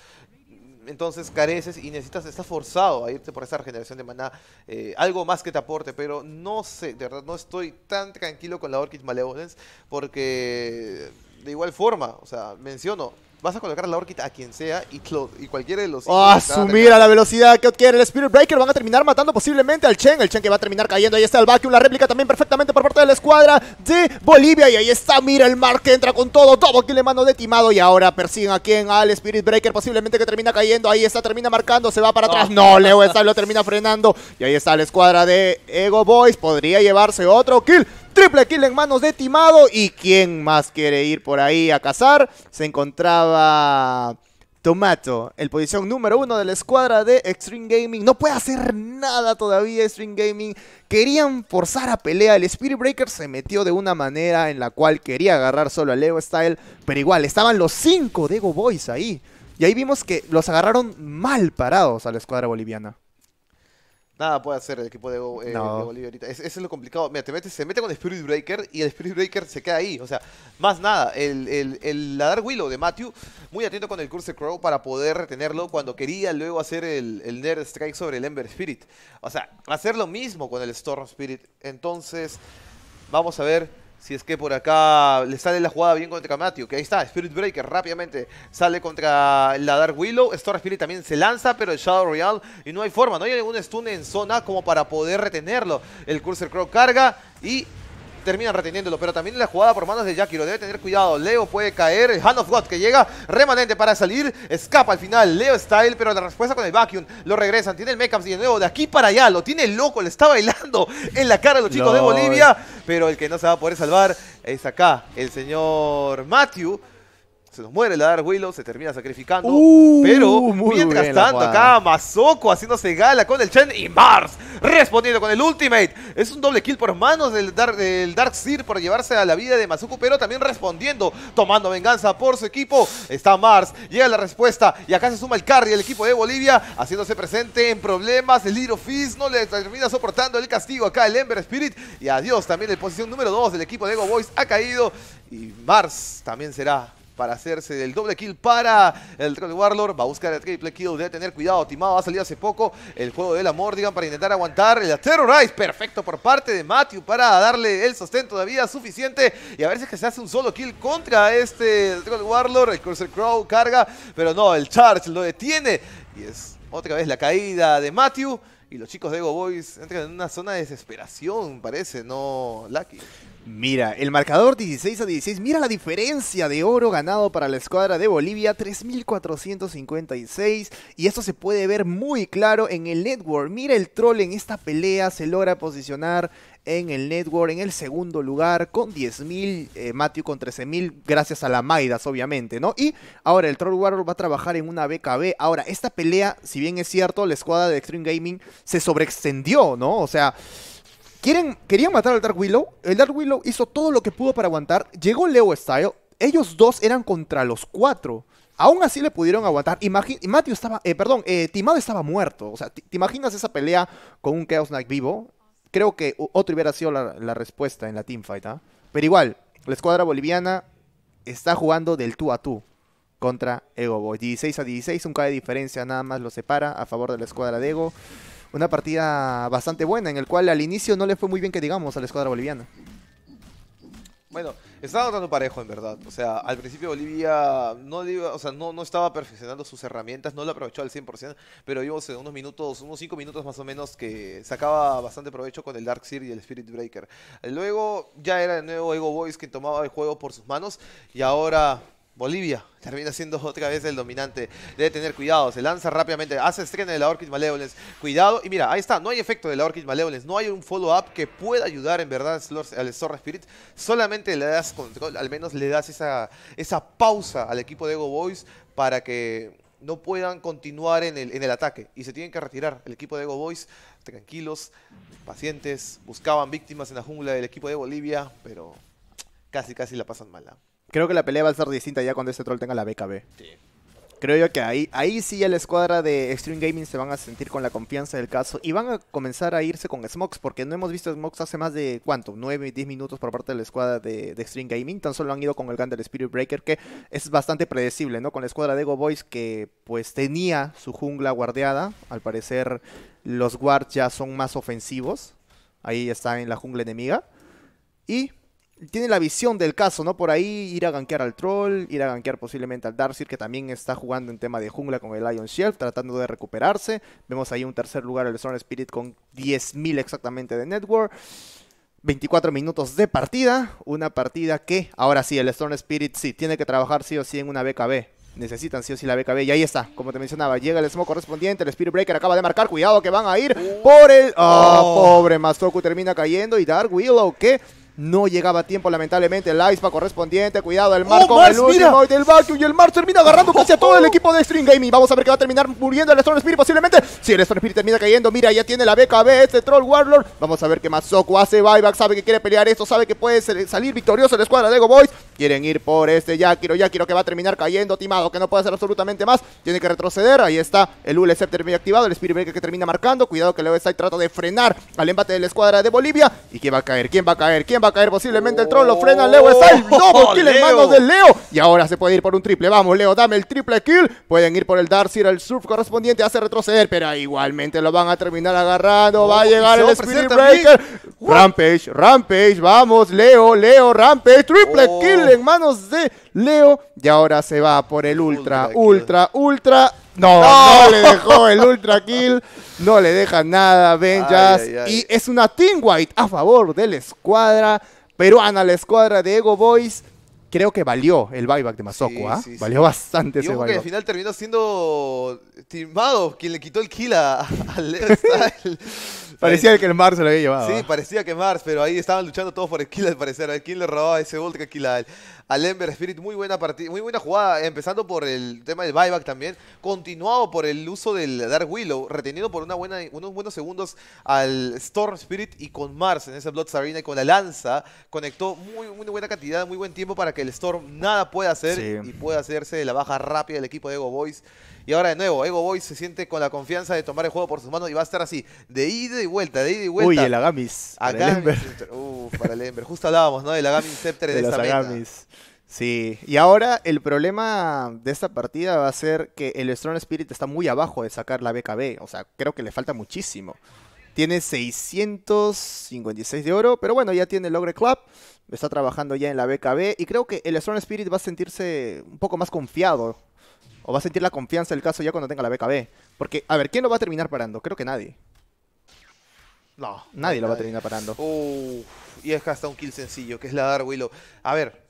B: entonces careces y necesitas, estás forzado a irte por esa regeneración de maná, eh, algo más que te aporte, pero no sé, de verdad no estoy tan tranquilo con la Orchid Malevolence porque de igual forma, o sea, menciono, vas a colocar la órbita a quien sea y, cualquiera de los... ¡Ah, oh, mira la
A: velocidad que adquiere el Spirit Breaker! Van a terminar matando posiblemente al Chen. El Chen que va a terminar cayendo. Ahí está el vacuum, la réplica también perfectamente por parte de la escuadra de Bolivia. Y ahí está, mira el Mar que entra con todo. Todo aquí le mando de timado. Y ahora persiguen a quien? Al Spirit Breaker posiblemente que termina cayendo. Ahí está, termina marcando, se va para atrás. No, Leo está, lo termina frenando. Y ahí está la escuadra de Ego Boys. Podría llevarse otro kill. Triple kill en manos de Timado. ¿Y quién más quiere ir por ahí a cazar? Se encontraba... Tomato, el posición número uno de la escuadra de Extreme Gaming. No puede hacer nada todavía Extreme Gaming. Querían forzar a pelea. El Spirit Breaker se metió de una manera en la cual quería agarrar solo a Leo Style. Pero igual, estaban los cinco Dego Boys ahí. Y ahí vimos que los agarraron mal parados a la escuadra boliviana.
B: Nada puede hacer el equipo de, eh, Bolivia ahorita. Eso es lo complicado. Mira, te metes, se mete con Spirit Breaker y el Spirit Breaker se queda ahí. O sea, más nada. El, el, Willow de Matthew, muy atento con el Curse Crow para poder retenerlo cuando quería luego hacer el, el Nerd Strike sobre el Ember Spirit. O sea, hacer lo mismo con el Storm Spirit. Entonces, vamos a ver si es que por acá le sale la jugada bien contra Matthew, que ahí está, Spirit Breaker rápidamente sale contra la Dark Willow. Storm Spirit también se lanza, pero el Shadow Royal y no hay forma, no hay ningún stun en zona como para poder retenerlo. El Cursor Crow carga y terminan reteniéndolo, pero también la jugada por manos de lo debe tener cuidado, Leo puede caer, el of God que llega remanente para salir, escapa al final, Leo Style, pero la respuesta con el vacuum, lo regresan, tiene el Mechams de nuevo, de aquí para allá, lo tiene loco, le está bailando en la cara a los chicos de Bolivia, pero el que no se va a poder salvar es acá, el señor Matthew, se nos muere la Dark Willow, se termina sacrificando. Uh, pero mientras tanto, acá Mazoko haciéndose gala con el Chen y Mars respondiendo con el Ultimate. Es un doble kill por manos del Dark, Seer por llevarse a la vida de Mazoko. pero también respondiendo, tomando venganza por su equipo. Está Mars, llega la respuesta y acá se suma el carry el equipo de Bolivia, haciéndose presente en problemas. El Little Fizz no le termina soportando el castigo acá, el Ember Spirit. Y adiós, también el posición número 2 del equipo de Ego Boys ha caído y Mars también será para hacerse del doble kill para el Troll Warlord. Va a buscar el triple kill, debe tener cuidado. Timado ha salido hace poco el juego de la Mordigan para intentar aguantar. El Terrorize, perfecto por parte de Matthew para darle el sostén todavía suficiente. Y a ver si que se hace un solo kill contra este Troll Warlord. El Cursor Crow carga, pero no, el Charge lo detiene. Y es otra vez la caída de Matthew. Y los chicos de Ego Boys entran en una zona de desesperación,
A: parece, ¿no, Lucky? Mira, el marcador 16 a 16, mira la diferencia de oro ganado para la escuadra de Bolivia, 3.456, y esto se puede ver muy claro en el network. Mira el troll en esta pelea, se logra posicionar en el network en el segundo lugar con 10.000, eh, Matthew con 13.000, gracias a la Maidas obviamente, ¿no? Y ahora el troll Warrior va a trabajar en una BKB. Ahora, esta pelea, si bien es cierto, la escuadra de Extreme Gaming se sobreextendió, ¿no? O sea... Quieren, querían matar al Dark Willow. El Dark Willow hizo todo lo que pudo para aguantar. Llegó Leo Style. Ellos dos eran contra los cuatro. Aún así le pudieron aguantar. y Matthew estaba, eh, perdón, eh, Timado estaba muerto. O sea, ¿te imaginas esa pelea con un Chaos Knight vivo? Creo que otro hubiera sido la, respuesta en la teamfight, ¿ah? Pero igual, la escuadra boliviana está jugando del tú a tú contra Ego Boy. 16 a 16, un de diferencia nada más lo separa a favor de la escuadra de Ego una partida bastante buena, en el cual al inicio no le fue muy bien que digamos a la escuadra boliviana.
B: Bueno, estaba dando parejo en verdad. O sea, al principio Bolivia no, o sea, no, no estaba perfeccionando sus herramientas, no lo aprovechó al 100%, pero vimos en unos minutos, unos 5 minutos más o menos, que sacaba bastante provecho con el Dark Seer y el Spirit Breaker. Luego ya era el nuevo Ego Boys quien tomaba el juego por sus manos y ahora Bolivia termina siendo otra vez el dominante. Debe tener cuidado. Se lanza rápidamente. Hace estreno de la Orchid Malevolence. Cuidado. Y mira, ahí está. No hay efecto de la Orchid Malevolence. No hay un follow-up que pueda ayudar en verdad al Zorra Spirit. Solamente le das control. Al menos le das esa, esa pausa al equipo de Ego Boys para que no puedan continuar en el, en el ataque. Y se tienen que retirar. El equipo de Ego Boys, tranquilos, pacientes. Buscaban víctimas en la jungla del equipo de Bolivia, pero casi, casi la pasan mala. ¿ah?
A: Creo que la pelea va a ser distinta ya cuando este troll tenga la BKB. Sí. Creo yo que ahí, ahí sí ya la escuadra de Extreme Gaming se van a sentir con la confianza del caso y van a comenzar a irse con Smokes porque no hemos visto Smokes hace más de, ¿cuánto? 9, 10 minutos por parte de la escuadra de, Extreme Gaming. Tan solo han ido con el gun del Spirit Breaker que es bastante predecible, ¿no? Con la escuadra de Go Boys que pues tenía su jungla guardeada. Al parecer los guards ya son más ofensivos. Ahí está en la jungla enemiga. Y tiene la visión del caso, ¿no? Por ahí ir a gankear al troll, ir a gankear posiblemente al Darcy, que también está jugando en tema de jungla con el Lion Shelf, tratando de recuperarse. Vemos ahí un tercer lugar el Storm Spirit con 10.000 exactamente de network. 24 minutos de partida, una partida que, ahora sí, el Storm Spirit sí, tiene que trabajar sí o sí en una BKB. Necesitan sí o sí la BKB y ahí está, como te mencionaba, llega el smoke correspondiente, el Spirit Breaker acaba de marcar, cuidado que van a ir por el... ¡Ah! Oh, pobre Mastoku termina cayendo y Dark Willow que no llegaba tiempo, lamentablemente, el Icepa correspondiente. Cuidado, el oh, marco el del Y el Mar termina agarrando casi a todo el equipo de String Gaming. Vamos a ver que va a terminar muriendo el Stone Spirit posiblemente. Si el Stone Spirit termina cayendo, mira, ya tiene la BKB este Troll Warlord. Vamos a ver que Mazoku hace buyback, sabe que quiere pelear esto, sabe que puede salir victorioso la escuadra de Go Boys. Quieren ir por este Yakiro, Yakiro que va a terminar cayendo, timado, que no puede hacer absolutamente más. Tiene que retroceder, ahí está el Scepter termina activado, el Spirit Breaker que termina marcando. Cuidado que el OSI trata de frenar al embate de la escuadra de Bolivia. ¿Y quién va a caer? ¿Quién va a caer? ¿Quién va a caer posiblemente el troll, lo frena Leo el doble oh, kill en manos de Leo, y ahora se puede ir por un triple, vamos Leo, dame el triple kill, pueden ir por el Darcir el surf correspondiente hace retroceder, pero igualmente lo van a terminar agarrando, va a oh, llegar el Spirit Breaker, Rampage, Rampage, vamos Leo, Leo, Rampage, triple oh. kill en manos de Leo, y ahora se va por el Ultra, Ultra, Ultra no, no, le dejó el ultra kill, no le deja nada Ben Jazz. Y es una Team White a favor de la escuadra peruana, la escuadra de Ego Boys. Creo que valió el buyback de Masoku, ¿ah? valió bastante ese buyback. que al
B: final terminó siendo timado quien le quitó el kill a, parecía que
A: el Mars se lo había llevado. Sí,
B: parecía que Mars, pero ahí estaban luchando todos por el kill al parecer. A quién le robaba ese ulti que kill al, al Ember Spirit. Muy buena partida, muy buena jugada, empezando por el tema del buyback también. Continuado por el uso del Dark Willow, retenido por una buena, unos buenos segundos al Storm Spirit y con Mars en esa Bloods Arena y con la lanza. Conectó muy, muy buena cantidad, muy buen tiempo para que el Storm nada pueda hacer y pueda hacerse de la baja rápida del equipo de Ego Boys. Y ahora de nuevo, Ego Boy se siente con la confianza de tomar el juego por sus manos y va a estar así, de ida y vuelta, de ida y vuelta. Uy, el
A: Agamis. Para
B: el Ember. Justo hablábamos, ¿no? Del Agamis Scepter de, de esta El
A: Agamis. Sí, y ahora el problema de esta partida va a ser que el Strong Spirit está muy abajo de sacar la BKB, o sea, creo que le falta muchísimo. Tiene 656 de oro, pero bueno, ya tiene el Club, está trabajando ya en la BKB y creo que el Strong Spirit va a sentirse un poco más confiado o va a sentir la confianza del caso ya cuando tenga la BKB. Porque, a ver, ¿quién lo va a terminar parando? Creo que nadie. No, nadie lo va a terminar parando.
B: y es hasta un kill sencillo, que es la dar Willow. A ver,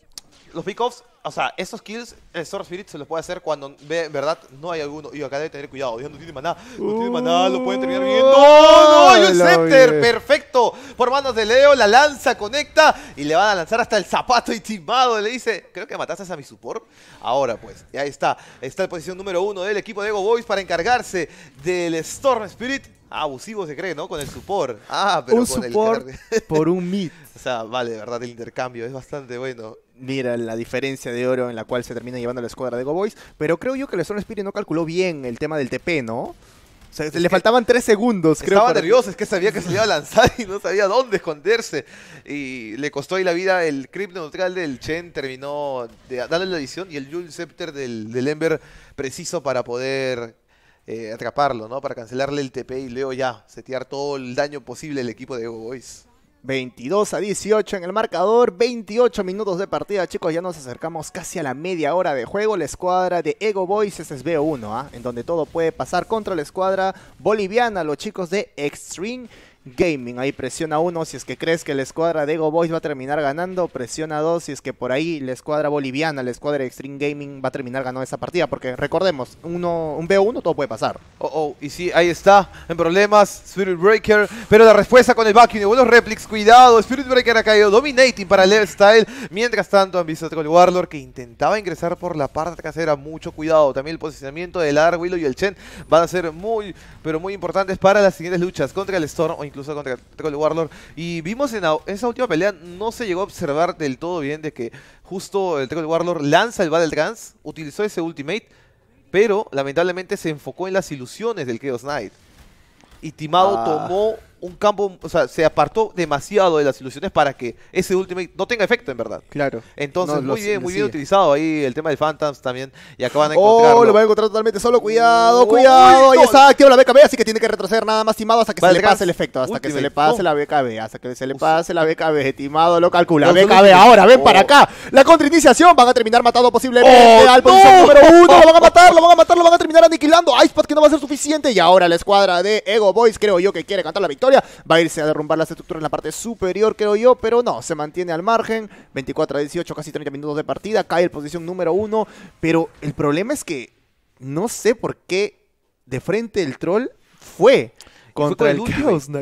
B: los pick-offs o sea, esos kills el Storm Spirit se los puede hacer cuando ve, verdad, no hay alguno. Y acá debe tener cuidado, no tiene maná, no tiene maná, lo pueden terminar bien. ¡No! ¡No! Uh, ¡Hay un Scepter! ¡Perfecto! Por manos de Leo, la lanza, conecta y le van a lanzar hasta el zapato y Le dice, creo que mataste a mi support. Ahora pues, ahí está. Está en posición número uno del equipo de Ego Boys para encargarse del Storm Spirit. abusivo se cree, ¿no? Con el support. Ah,
A: pero un support por un mid. O sea, vale, verdad, el intercambio es bastante bueno mira la diferencia de oro en la cual se termina llevando la escuadra de Go Boys. Pero creo yo que el Stone Spirit no calculó bien el tema del TP, ¿no? O sea, le faltaban tres segundos, creo. Estaba nervioso,
B: es que sabía que se iba a lanzar y no sabía dónde esconderse. Y le costó ahí la vida. El creep neutral del Chen terminó de, dándole la edición y el Jules Scepter del, Ember preciso para poder eh, atraparlo,
A: ¿no? Para cancelarle el TP y Leo ya setear todo el daño posible al equipo de Go Boys. 22 a 18 en el marcador, 28 minutos de partida, chicos, ya nos acercamos casi a la media hora de juego. La escuadra de Ego Boys es b 1 ¿ah? en donde todo puede pasar contra la escuadra boliviana, los chicos de Extreme Gaming. Ahí presiona uno, si es que crees que la escuadra de Ego Boys va a terminar ganando. Presiona dos, si es que por ahí la escuadra boliviana, la escuadra de Extreme Gaming va a terminar ganando esa partida. Porque recordemos, un B1 todo puede pasar.
B: Oh, oh, y sí, ahí está, en problemas, Spirit Breaker. Pero la respuesta con el vacuum de buenos replics, cuidado. Spirit Breaker ha caído dominating para Level Style. Mientras tanto, han visto con el Warlord que intentaba ingresar por la parte trasera. Mucho cuidado. También el posicionamiento del Arwillo y el Chen van a ser muy, pero muy importantes para las siguientes luchas contra el Storm incluso contra el Warlord. Y vimos en esa última pelea, no se llegó a observar del todo bien de que justo el Troll Warlord lanza el Battle Trans, utilizó ese ultimate, pero lamentablemente se enfocó en las ilusiones del Chaos Knight. Y Timado ah. tomó un campo, o sea, se apartó demasiado de las ilusiones para que ese último no tenga efecto, en verdad. Claro. Entonces, muy bien, muy bien utilizado ahí
A: el tema del Phantoms también. Y acaban de encontrar. Oh, lo van a encontrar totalmente solo. Cuidado, cuidado. Ahí está activa la BKB, así que tiene que retroceder nada más timado hasta que se le pase el efecto. Hasta que se le pase oh. la BKB. Hasta que se le pase la BKB. Timado lo calcula. BKB, ahora ven para oh. acá. La contrainiciación van a terminar matando posiblemente oh, al número uno. Lo van a matar, lo van a matar, lo van a terminar aniquilando. Icepad que no va a ser suficiente. Y ahora la escuadra de Ego Boys, creo yo, que quiere cantar la victoria. Va a irse a derrumbar las estructuras en la parte superior, creo yo, pero no, se mantiene al margen. 24 a 18, casi 30 minutos de partida, cae en posición número 1, pero el problema es que no sé por qué de frente el troll fue contra el,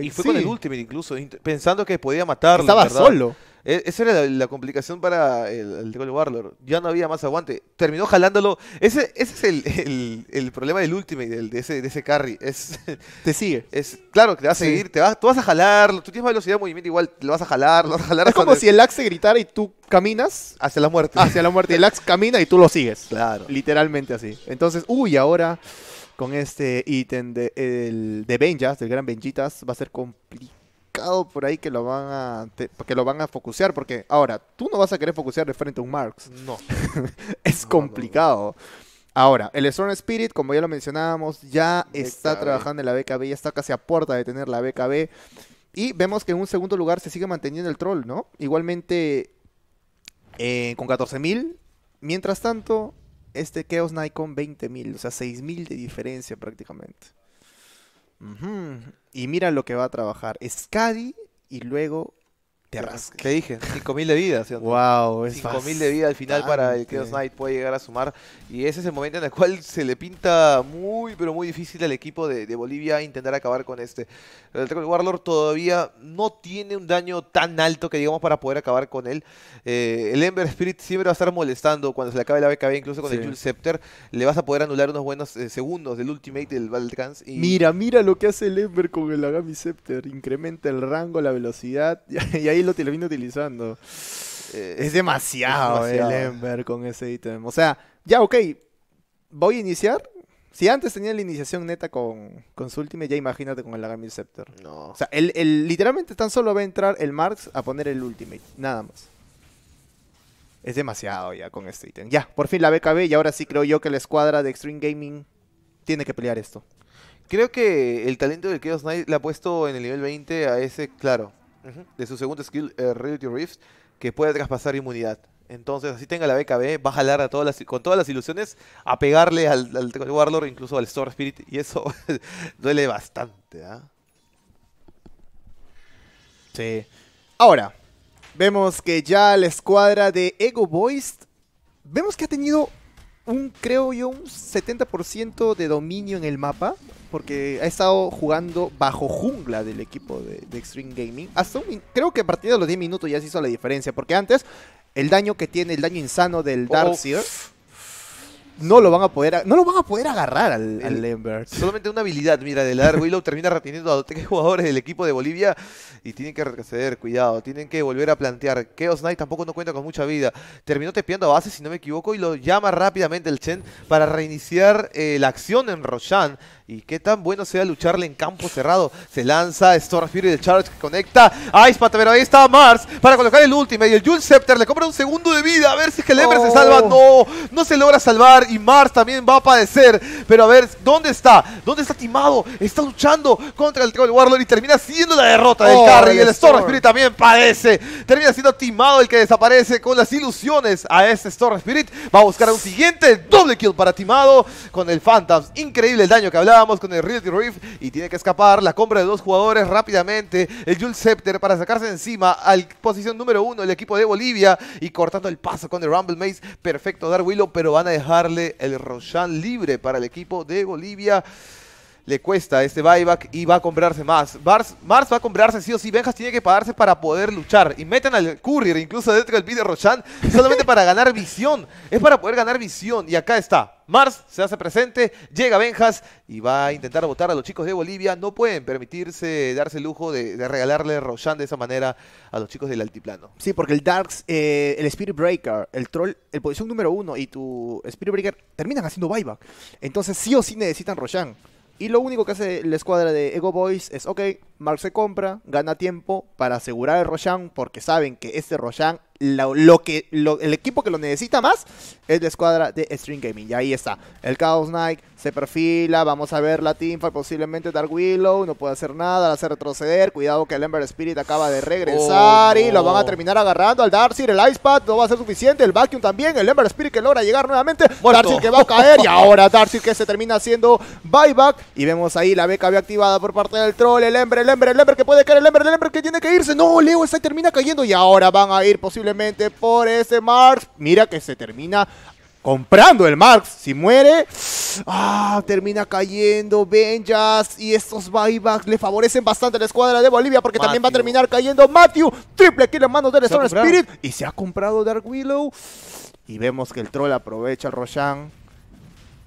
A: Y fue con el
B: Ultimate incluso,
A: pensando que podía
B: matarlo. Estaba solo. E-, esa era la, complicación para el, el Gol Warlord. Ya no había más aguante. Terminó jalándolo. Ese, ese es el, el, problema del Ultimate, del, de, ese, de carry. Es, te sigue. Es, claro, te va a seguir. Te vas, tú vas a jalar. Tú tienes velocidad de movimiento igual. Lo vas
A: a jalar. Lo vas a jalar es como si el Axe gritara y tú caminas. Hacia la muerte. Hacia la muerte. El Axe camina y tú lo sigues. Claro. Literalmente así. Entonces, uy, ahora con este ítem de, de Benjas, del gran Benjitas, va a ser complicado por ahí que lo van a lo van a focusear porque ahora tú no vas a querer focusear de frente a un Marx. No. es complicado. Ahora, el Storm Spirit, como ya lo mencionábamos, ya está trabajando en la BKB, ya está casi a puerta de tener la BKB. Y vemos que en un segundo lugar se sigue manteniendo el troll, ¿no? Igualmente eh, con 14.000. Mientras tanto, este Chaos Nikon 20.000, o sea, 6.000 de diferencia prácticamente. Y mira lo que va a trabajar. Scadi y luego te dije, 5.000 de vida. 5.000 de vida al final para el Chaos Knight
B: puede llegar a sumar. Y ese es el momento en el cual se le pinta muy, pero muy difícil al equipo de, Bolivia intentar acabar con este. El Warlord todavía no tiene un daño tan alto que digamos para poder acabar con él. Eh, el Ember Spirit siempre va a estar molestando cuando se le acabe la BKB, incluso con el Jules Scepter. Le vas a poder anular unos buenos eh, segundos del Ultimate del Valkans Mira,
A: mira lo que hace el Ember con el Agami Scepter. Incrementa el rango, la velocidad y ahí lo viene utilizando. Eh, es, demasiado el eh, Ember con ese ítem. O sea, ya, ok, voy a iniciar. Si antes tenía la iniciación neta con, su ultimate, ya imagínate con el Agamir Scepter. No. O sea, el, literalmente tan solo va a entrar el Marx a poner el ultimate. Nada más. Es demasiado ya con este ítem. Ya, por fin la BKB y ahora sí creo yo que la escuadra de Extreme Gaming tiene que pelear esto.
B: Creo que el talento del Chaos Knight le ha puesto en el nivel 20 a ese, claro, de su segundo skill, eh, Reality Rift, que puede traspasar inmunidad. Entonces, así tenga la BKB, va a jalar a todas las, con todas las ilusiones a pegarle al, al Warlord, incluso al Storm Spirit, y eso
A: duele bastante. ¿ah? Sí. Ahora, vemos que ya la escuadra de Ego Boys, vemos que ha tenido un, creo yo, un 70% de dominio en el mapa, porque ha estado jugando bajo jungla del equipo de, Extreme Gaming. Hasta creo que a partir de los 10 minutos ya se hizo la diferencia, porque antes el daño que tiene, el daño insano del Darkseer no lo van a poder, no lo van a poder agarrar al, Lembert. Lambert. Solamente una habilidad,
B: mira, de la Willow termina reteniendo a tres jugadores del equipo de Bolivia y tienen que retroceder, cuidado, tienen que volver a plantear. Chaos Knight tampoco no cuenta con mucha vida. Terminó tepeando a base, si no me equivoco, y lo llama rápidamente el Chen para reiniciar eh, la acción en Roshan y qué tan bueno sea lucharle en campo cerrado. Se lanza Storm Spirit el Charge que conecta a Ispat, pero ahí está Mars para colocar el último y el Jules Scepter le compra un segundo de vida, a ver si es el se oh. salva. No, no se logra salvar y Mars también va a padecer, pero a ver, ¿dónde está? ¿Dónde está Timado? Está luchando contra el Troll Warlord y termina siendo la derrota del oh, carry. El, el Storm Spirit también padece, termina siendo Timado el que desaparece con las ilusiones a este Storm Spirit. Va a buscar un siguiente doble kill para Timado con el Phantoms. Increíble el daño que hablaba Vamos con el Realty Reef y tiene que escapar la compra de dos jugadores rápidamente. El Jules Scepter para sacarse encima al posición número uno el equipo de Bolivia y cortando el paso con el Rumble Maze. Perfecto Darwilo, pero van a dejarle el Roshan libre para el equipo de Bolivia le cuesta este buyback y va a comprarse más. Mars, va a comprarse sí o sí. Benjas tiene que pagarse para poder luchar. Y meten al courier incluso dentro del de Roshan solamente para ganar visión. Es para poder ganar visión. Y acá está. Mars se hace presente, llega Benjas y va a intentar votar a los chicos de Bolivia. No pueden permitirse darse el lujo de, regalarle Roshan de esa manera a los
A: chicos del altiplano. Sí, porque el Darks, eh, el Spirit Breaker, el Troll, el posición número uno y tu Spirit Breaker terminan haciendo buyback. Entonces sí o sí necesitan Roshan. Y lo único que hace la escuadra de Ego Boys es, ok, Mark se compra, gana tiempo para asegurar el Roshan, porque saben que este Roshan lo, que, el equipo que lo necesita más es la escuadra de stream Gaming. Y ahí está. El Chaos Knight se perfila. Vamos a ver la teamfight. Posiblemente Dark Willow. No puede hacer nada. La hace retroceder. Cuidado que el Ember Spirit acaba de regresar. Y oh, lo van a terminar agarrando al Darcy. El Icepad no va a ser suficiente. El Vacuum también. El Ember Spirit que logra llegar nuevamente. Darcy que va a caer. y ahora Darcy que se termina haciendo buyback. Y vemos ahí la BKB activada por parte del troll. El Ember, el Ember, el Ember que puede caer. El Ember, el Ember que tiene que irse. No, Leo está termina cayendo. Y ahora van a ir posiblemente por ese Marx. Mira que se termina comprando el Marx. Si muere, ah, termina cayendo Benjas. Y estos buybacks le favorecen bastante a la escuadra de Bolivia porque también va a terminar cayendo Matthew. Triple kill en manos del Storm Spirit. Y se ha comprado Dark Willow. Y vemos que el troll aprovecha al Roshan.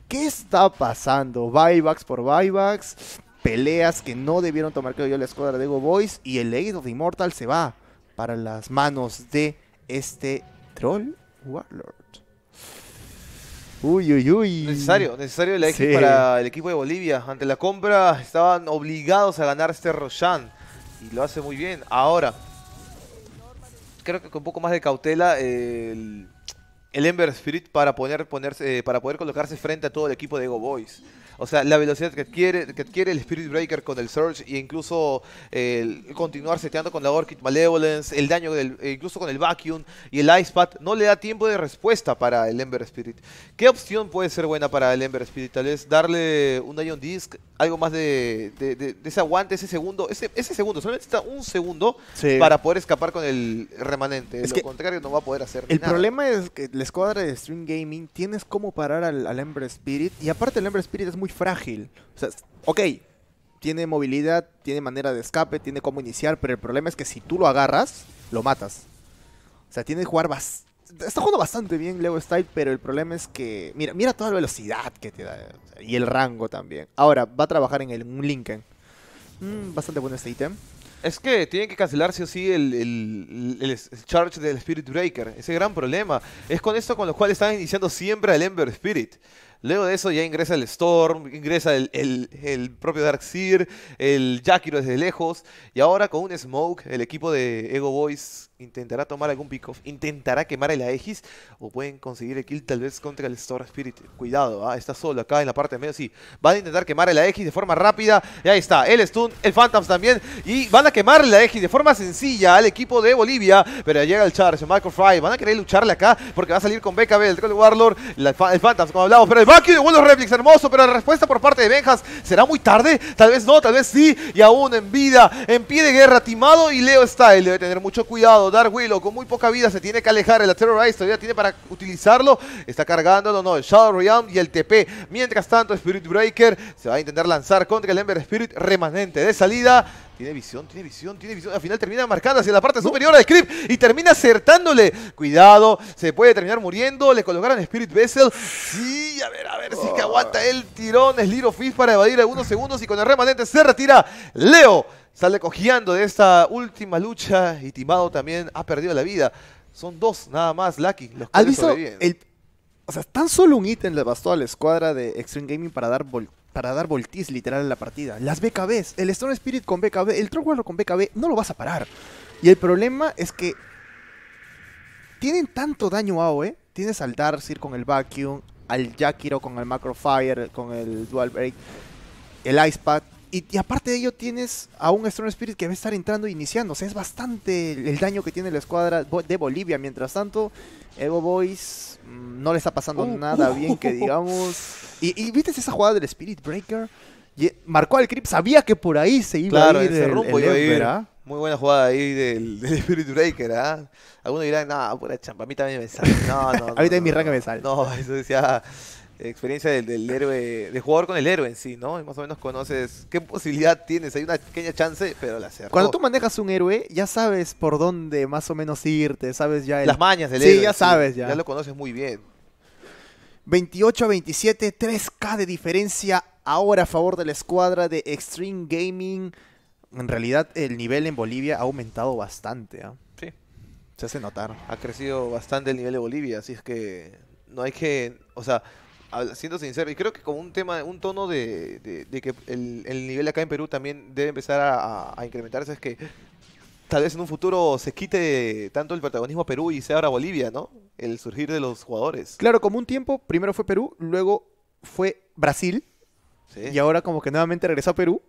A: ¿Qué está pasando? Buybacks por buybacks. Peleas que no debieron tomar, que yo, la escuadra de Go Boys. Y el Legend of Immortal se va para las manos de este Troll Warlord. Uy, uy, uy. Necesario, necesario el X para el
B: equipo de Bolivia. Ante la compra estaban obligados a ganar este Roshan. Y lo hace muy bien. Ahora, creo que con un poco más de cautela el, Ember Spirit para, poner, ponerse, eh, para poder colocarse frente a todo el equipo de Ego Boys. O sea, la velocidad que adquiere, que adquiere el Spirit Breaker con el Surge e incluso el continuar seteando con la Orchid Malevolence, el daño del, e incluso con el Vacuum y el Ice Pad, no le da tiempo de respuesta para el Ember Spirit. ¿Qué opción puede ser buena para el Ember Spirit? Tal vez darle un Ion Disc, algo más de, ese aguante, ese segundo, ese, ese segundo, solamente necesita un segundo para poder escapar
A: con el remanente. Lo contrario
B: no va a poder hacer.
A: El problema es que la escuadra de Stream Gaming tienes cómo parar al, al Ember Spirit y aparte el Ember Spirit es muy muy frágil. O sea, ok, tiene movilidad, tiene manera de escape, tiene cómo iniciar, pero el problema es que si tú lo agarras, lo matas. O sea, tiene que jugar bastante. Está jugando bastante bien Leo Style, pero el problema es que. Mira, mira toda la velocidad que te da. Y el rango también. Ahora, va a trabajar en el un Lincoln. Mm, bastante bueno este ítem.
B: Es que tiene que cancelarse sí o el, charge del Spirit Breaker. Ese gran problema. Es con esto con lo cual están iniciando siempre al Ember Spirit. Luego de eso ya ingresa el Storm, ingresa el, el, el propio Darkseer, el Jackiro desde lejos. Y ahora con un Smoke, el equipo de Ego Boys intentará tomar algún pick-off, intentará quemar el Aegis o pueden conseguir el kill tal vez contra el Storm Spirit. Cuidado, ¿ah? está solo acá en la parte de medio, sí. Van a intentar quemar el Aegis de forma rápida. Y ahí está, el Stun, el Phantoms también. Y van a quemar el Aegis de forma sencilla al equipo de Bolivia. Pero llega el charge, Michael Fry. Van a querer lucharle acá porque va a salir con BKB, el Troll Warlord, el, Phantoms, como hablamos. Pero el vacío de buenos Reflex, hermoso. Pero la respuesta por parte de Benjas será muy tarde. Tal vez no, tal vez sí. Y aún en vida, en pie de guerra, timado y Leo Style. Debe tener mucho cuidado dar Willow. Con muy poca vida se tiene que alejar. El Acero todavía tiene para utilizarlo. Está cargándolo, no. El Shadow Realm y el TP. Mientras tanto, Spirit Breaker se va a intentar lanzar contra el Ember Spirit remanente de salida. Tiene visión, tiene visión, tiene visión. Al final termina marcando hacia la parte uh. superior de script y termina acertándole. Cuidado, se puede terminar muriendo. Le colocaron Spirit Vessel. Sí, a ver, a ver si es que oh. aguanta el tirón. Es Little Fizz para evadir algunos segundos y con el remanente se retira Leo sale cojeando de esta última lucha y Timado también ha perdido la vida. Son dos nada más, Lucky. Los o sea,
A: tan solo un ítem le bastó a la escuadra de Extreme Gaming para dar para dar voltis literal en la partida. Las BKBs, el Stone Spirit con BKB, el Troll Warrior con BKB, no lo vas a parar. Y el problema es que tienen tanto daño AOE. Tienes al Darcy con el Vacuum, al Yakiro con el Macro Fire, con el Dual Break, el Ice Pack y, aparte de ello tienes a un Strong Spirit que va a estar entrando e iniciando. O sea, es bastante el, daño que tiene la escuadra de Bolivia. Mientras tanto, Evo Boys mm, no le está pasando oh, nada uh, bien, que uh, uh, digamos. Y, viste esa jugada del Spirit Breaker. marcó al creep? sabía que por ahí se iba a ir rumbo ¿ah?
B: Muy buena jugada ahí del, Spirit Breaker, ¿ah? Algunos dirán, no, la champa, a mí también me sale. No, no, a mí también mi rango me sale. No, eso decía experiencia del, héroe, De jugador con el héroe en sí, ¿no? más o menos conoces qué posibilidad tienes. Hay una pequeña chance, pero la acertó. Cuando tú
A: manejas un héroe, ya sabes por dónde más o menos irte, sabes ya Las mañas del héroe. Sí, ya sabes ya. Ya lo
B: conoces muy bien.
A: 28 a 27, 3K de diferencia ahora a favor de la escuadra de Extreme Gaming. En realidad, el nivel en Bolivia ha aumentado bastante. ¿ah? Sí. Se hace notar. Ha
B: crecido bastante el nivel de Bolivia, así es que no hay que. O sea, siendo sincero, y creo que como un tema, un tono de, que el, nivel acá en Perú también debe empezar a, incrementarse, es que tal vez en un futuro se quite tanto el protagonismo a Perú y sea ahora Bolivia, ¿no? El surgir de los jugadores. Claro, como un tiempo,
A: primero fue Perú, luego fue Brasil, y ahora como que nuevamente regresa a Perú,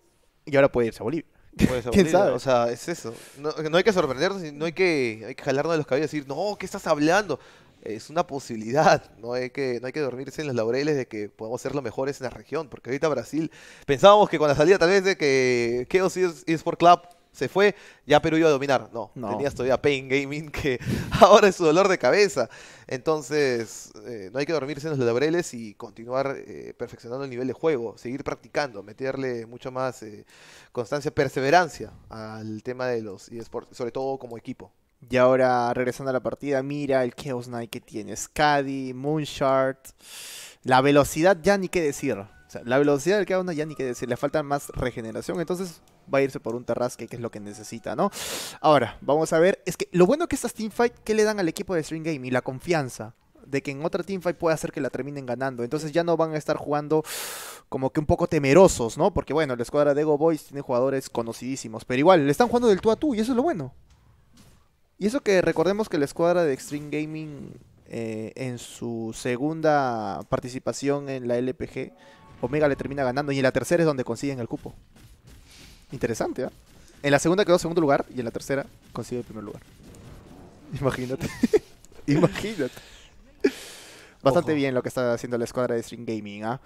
A: y ahora puede irse a Bolivia. ¿Quién sabe? O sea,
B: es eso. No, hay que sorprendernos, no hay que, hay que jalarnos de los cabellos y decir, no, ¿qué estás hablando? es una posibilidad. No hay, que, no hay que dormirse en los laureles de que podamos ser los mejores en la región, porque ahorita Brasil, pensábamos que con la salida tal vez de que Chaos Sport Club se fue, ya Perú iba a dominar. No, tenía tenías todavía Pain Gaming, que ahora es su dolor de cabeza. Entonces, eh, no hay que dormirse en los laureles y continuar eh, perfeccionando el nivel de juego, seguir practicando, meterle mucho más
A: eh, constancia, perseverancia
B: al tema de los eSports, sobre todo como equipo.
A: Y ahora, regresando a la partida, mira el Chaos Knight que tiene Scadi, Moonshard. La velocidad ya ni qué decir. O sea, la velocidad del Chaos Knight ya ni qué decir. Le falta más regeneración. Entonces va a irse por un Terrasque, que es lo que necesita, ¿no? Ahora, vamos a ver. Es que lo bueno que estas teamfight, ¿qué le dan al equipo de stream Game? Y la confianza de que en otra Fight puede hacer que la terminen ganando. Entonces ya no van a estar jugando como que un poco temerosos, ¿no? Porque bueno, la escuadra de Ego Boys tiene jugadores conocidísimos. Pero igual, le están jugando del tú a tú y eso es lo bueno. Y eso que recordemos que la escuadra de Extreme Gaming eh, en su segunda participación en la LPG, Omega le termina ganando y en la tercera es donde consiguen el cupo. Interesante, ¿eh? En la segunda quedó segundo lugar y en la tercera consigue el primer lugar. Imagínate. Imagínate. Bastante bien lo que está haciendo la escuadra de Stream Gaming. ¿eh?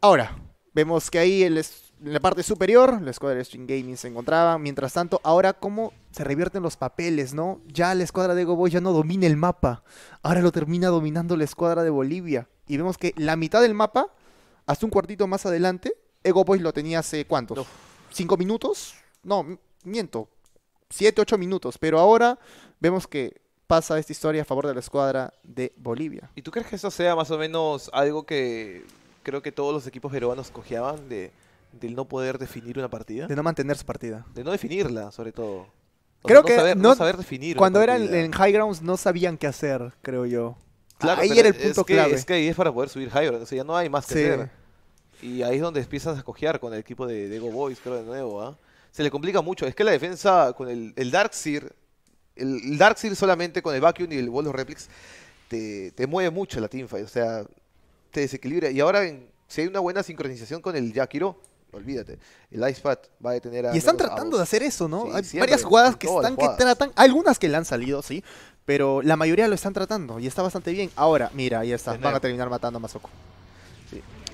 A: Ahora, vemos que ahí el, en la parte superior, la escuadra de String Gaming se encontraba. Mientras tanto, ahora cómo se revierten los papeles, ¿no? Ya la escuadra de Boy ya no domina el mapa. Ahora lo termina dominando la escuadra de Bolivia. Y vemos que la mitad del mapa, hasta un cuartito más adelante, Ego eh, Boys lo tenía hace cuántos? ¿Cinco minutos? No, miento. Siete, ocho minutos. Pero ahora vemos que pasa esta historia a favor de la escuadra de Bolivia.
B: ¿Y tú crees que eso sea más o menos algo que creo que todos los equipos peruanos cojeaban de del no poder definir una partida. De no mantener su partida. De no definirla, sobre todo. creo que no, saber definir. Cuando eran
A: en High Grounds no sabían qué hacer, creo yo. Claro, ahí era el punto clave. Es
B: que ahí es para poder subir High o sea, ya no hay más que hacer. Y ahí es donde empiezas a cojear con el equipo de, Go Boys, creo, de nuevo. ¿ah? Se le complica mucho. Es que la defensa con el, el Darkseer, el, Dark Darkseer solamente con el Vacuum y el Wall of Replics, te, mueve mucho la teamfight. O sea, te desequilibra. Y ahora, si hay una buena sincronización con el Yakiro, olvídate. El Ice Fat va a detener a. Y están tratando de hacer
A: eso, ¿no? Hay varias jugadas que están que tratan. Algunas que le han salido, sí. Pero la mayoría lo están tratando y está bastante bien. Ahora, mira, ahí está. Van a terminar matando a Masoko.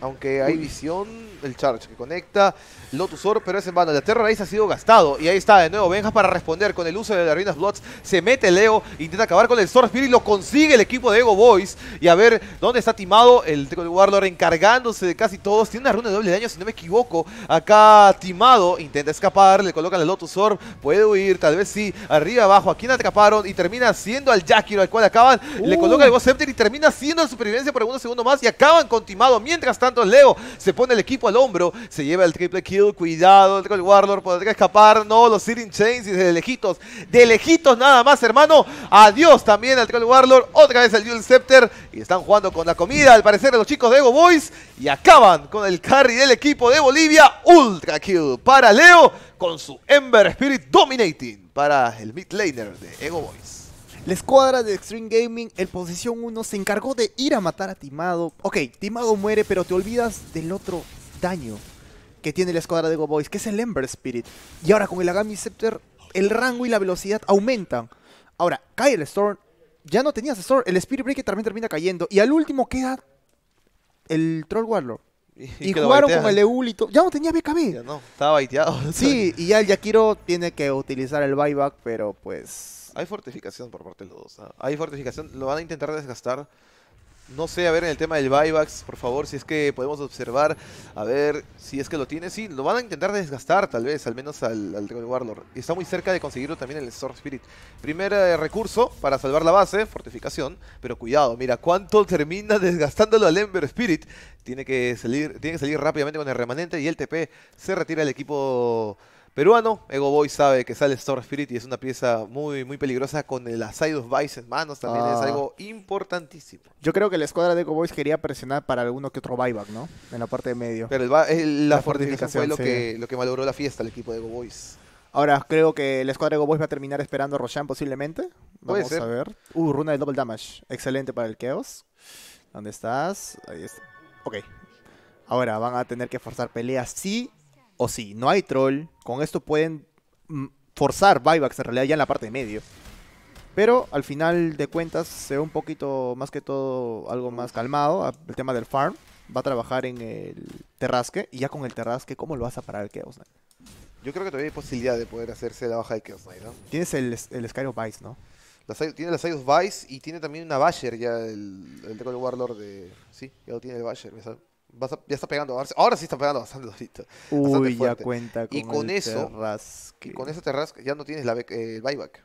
B: Aunque hay visión, el charge que conecta Lotus Orb, pero es en vano. La Terra ha sido gastado. Y ahí está de nuevo Benja para responder con el uso de las ruinas Bloods. Se mete Leo, intenta acabar con el Sword y lo consigue el equipo de Ego Boys. Y a ver dónde está timado el de Warlord encargándose de casi todos. Tiene una runa de doble daño, si no me equivoco. Acá timado intenta escapar, le coloca el Lotus Orb. Puede huir, tal vez sí. Arriba, abajo, aquí atraparon y termina siendo al Jackiro, al cual acaban. Le coloca el boss Scepter y termina siendo la supervivencia por algunos segundos más. Y acaban con timado. Mientras tanto, Leo se pone el equipo al hombro. Se lleva el triple kill. Cuidado, el Warlord podría escapar. No, los Searing Chains y de lejitos. De lejitos nada más, hermano. Adiós también al Troll Warlord. Otra vez el Duel Scepter. Y están jugando con la comida, al parecer, los chicos de Ego Boys. Y acaban con el carry del equipo de Bolivia. Ultra kill
A: para Leo con su Ember Spirit Dominating
B: para el mid laner de Ego Boys.
A: La escuadra de Extreme Gaming el posición 1 se encargó de ir a matar a Timado. Ok, Timado muere, pero te olvidas del otro daño que tiene la escuadra de Go Boys, que es el Ember Spirit. Y ahora con el Agami Scepter, el rango y la velocidad aumentan. Ahora, cae el Storm. Ya no tenías Storm. El Spirit Break también termina cayendo. Y al último queda el Troll Warlord. Y, jugaron con el Eulito. Ya no tenía BKB. Ya no, estaba baiteado. Sí, y ya el Yakiro tiene que utilizar el buyback, pero pues... Hay
B: fortificación por parte de los dos. Hay fortificación. Lo van a intentar desgastar. No sé, a ver, en el tema del buybacks, por favor, si es que podemos observar, a ver si es que lo tiene. Sí, lo van a intentar desgastar, tal vez, al menos al, al Warlord. Y está muy cerca de conseguirlo también el Storm Spirit. Primer eh, recurso para salvar la base, fortificación. Pero cuidado, mira, cuánto termina desgastándolo al Ember Spirit. Tiene que salir, tiene que salir rápidamente con el remanente y el TP se retira el equipo peruano. Ego Boy sabe que sale Storm Spirit y es una pieza muy, muy peligrosa con
A: el Aside of Vice en manos. También es ah. algo
B: importantísimo.
A: Yo creo que la escuadra de Ego Boys quería presionar para alguno que otro buyback, ¿no? En la parte de medio. Pero eh, la, fortificación, fue lo, que, lo que malogró la fiesta el equipo de Ego Boys. Ahora creo que la escuadra de Ego Boys va a terminar esperando a Roshan posiblemente. Vamos a ver. Uh, runa de Double Damage. Excelente para el Chaos. ¿Dónde estás? Ahí está. Ok. Ahora van a tener que forzar peleas sí o si no hay troll, con esto pueden mm, forzar buybacks en realidad ya en la parte de medio. Pero al final de cuentas se ve un poquito más que todo algo más calmado. Ah, el tema del farm va a trabajar en el terrasque. Y ya con el terrasque, ¿cómo lo vas a parar el Chaos Knight?
B: Yo creo que todavía hay posibilidad de poder hacerse la baja de Chaos Knight, ¿no?
A: Tienes el, el Sky of Vice, ¿no?
B: tiene la of Vice y tiene también una Basher ya, el, el Warlord de... Sí, ya lo tiene el Basher, me ya está pegando. Ahora, sí está pegando bastante. bastante Uy, ya cuenta con Y con el eso. Terrasque. con eso te
A: ya no tienes la, el buyback.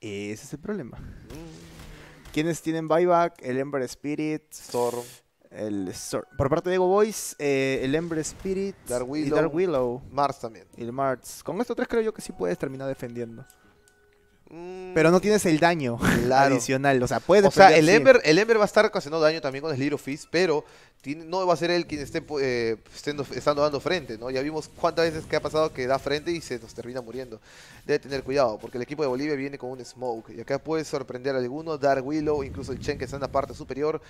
A: Ese es el problema. Mm. ¿Quiénes tienen buyback? El Ember Spirit. Storm. El Por parte de Ego Boys, eh, el Ember Spirit. y Dark Mars también. Y el Mars. Con estos tres creo yo que sí puedes terminar defendiendo. Mm. Pero no tienes el daño adicional. O sea, puedes O sea, el Ember, el Ember va a estar causando
B: daño también con el Little Fist, pero no va a ser él quien esté eh, estando, dando frente, ¿no? Ya vimos cuántas veces que ha pasado que da frente y se nos termina muriendo. Debe tener cuidado, porque el equipo de Bolivia viene con un Smoke. Y acá puede sorprender a alguno, dar Willow, incluso el Chen que está en la parte superior.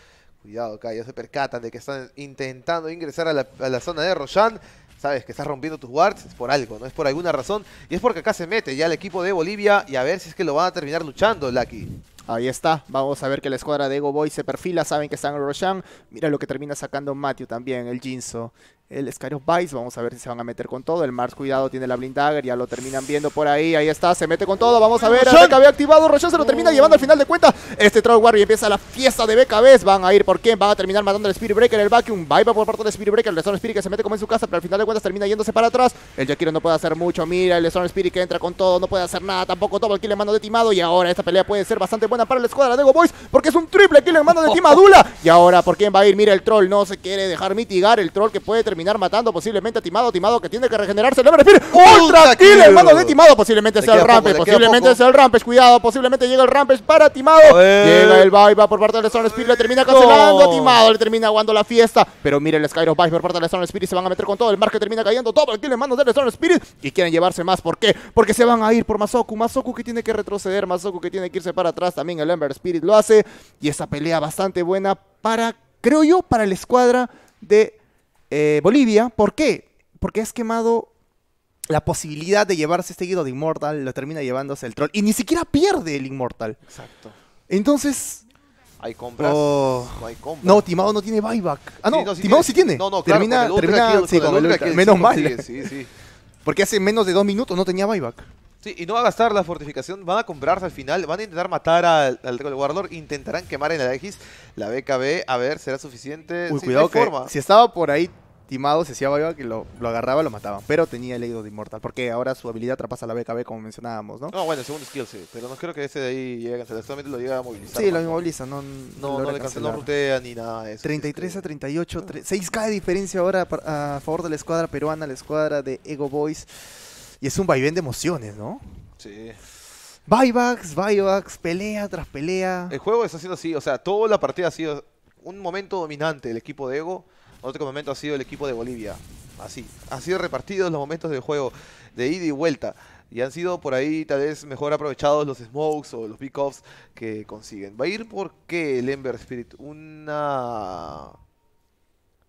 B: Cuidado acá, ya se percatan de que están intentando ingresar a la, a la zona de Roshan sabes que estás rompiendo tus guards. es por algo, no es por alguna razón. Y es porque acá se mete ya el equipo de Bolivia y a ver
A: si es que lo van a terminar luchando, Lucky. Ahí está, vamos a ver que la escuadra de Ego Boy se perfila, saben que están en Roshan, mira lo que termina sacando Matthew también, el Jinso, el Skyro Vice. Vamos a ver si se van a meter con todo. El Mars, cuidado, tiene la Dagger. Ya lo terminan viendo por ahí. Ahí está, se mete con todo. Vamos a ver. El BKB activado. Roshan se lo termina oh. llevando al final de cuenta. Este Troll Warrior empieza la fiesta de BKB. Van a ir por quién. Van a terminar matando al Spirit Breaker. El Vacuum. va por parte del Spirit Breaker. El Storm Spirit que se mete como en su casa. Pero al final de cuentas termina yéndose para atrás. El Jakiro no puede hacer mucho. Mira, el Storm Spirit que entra con todo. No puede hacer nada. Tampoco todo aquí le mando de Timado. Y ahora esta pelea puede ser bastante buena para la escuadra de Go Boys. Porque es un triple aquí le mando de Timadula. Y ahora por quién va a ir. Mira, el Troll no se quiere dejar mitigar. El Troll que puede terminar matando posiblemente a Timado. Timado que tiene que regenerarse. Spirit Ultra kill, kill, hermano de Timado. Posiblemente sea el Rampage. posiblemente sea el Rampage. Cuidado, posiblemente llega el Rampage para Timado. Llega el Viper por parte del Stone Spirit Le termina cancelando Timado. Le termina aguando la fiesta. Pero mire el Skyro Viper por parte del Stone Spirit. Se van a meter con todo. El Que termina cayendo. Todo el kill en manos del Stone Spirit. Y quieren llevarse más. ¿Por qué? Porque se van a ir por Masoku. Masoku que tiene que retroceder. Masoku que tiene que irse para atrás. También el Ember Spirit lo hace. Y esa pelea bastante buena para, creo yo, para la escuadra de eh, Bolivia. ¿Por qué? Porque has quemado la posibilidad de llevarse este guido de Immortal, lo termina llevándose el troll. Y ni siquiera pierde el Immortal. Exacto. Entonces,
B: hay compras. Oh,
A: no Timado no tiene buyback. Ah, no, Timado sí tiene. No, no, claro, termina, termina menos mal. sí, sí. Porque hace menos de dos minutos no tenía buyback.
B: Sí, y no va a gastar la fortificación, van a comprarse al final, van a intentar matar al, al Warlord, intentarán quemar en la Aegis la BKB, a ver, ¿será suficiente? Uy, cuidado que si
A: estaba por ahí Timado se hacía que lo, lo, agarraba, lo mataban. Pero tenía el ego de Inmortal. Porque ahora su habilidad traspasa la BKB, como mencionábamos, ¿no?
B: No, bueno, segundo skill sí. Pero no creo que ese de ahí llegue a cancelar. lo llega a movilizar. Sí, lo inmoviliza.
A: No, no, le cancela, no rutea ni nada de eso. 33 este, a 38. 6K de diferencia ahora a favor de la escuadra peruana, la escuadra de Ego Boys. Y es un vaivén de emociones, ¿no? Sí. Buybacks, buybacks, pelea tras pelea.
B: El juego está siendo así. O sea, toda la partida ha sido un momento dominante del equipo de Ego otro momento ha sido el equipo de Bolivia. Así, han sido repartidos los momentos del juego de ida y vuelta. Y han sido por ahí tal vez mejor aprovechados los smokes o los pick-offs que consiguen. ¿Va a ir por qué el Ember Spirit? Una...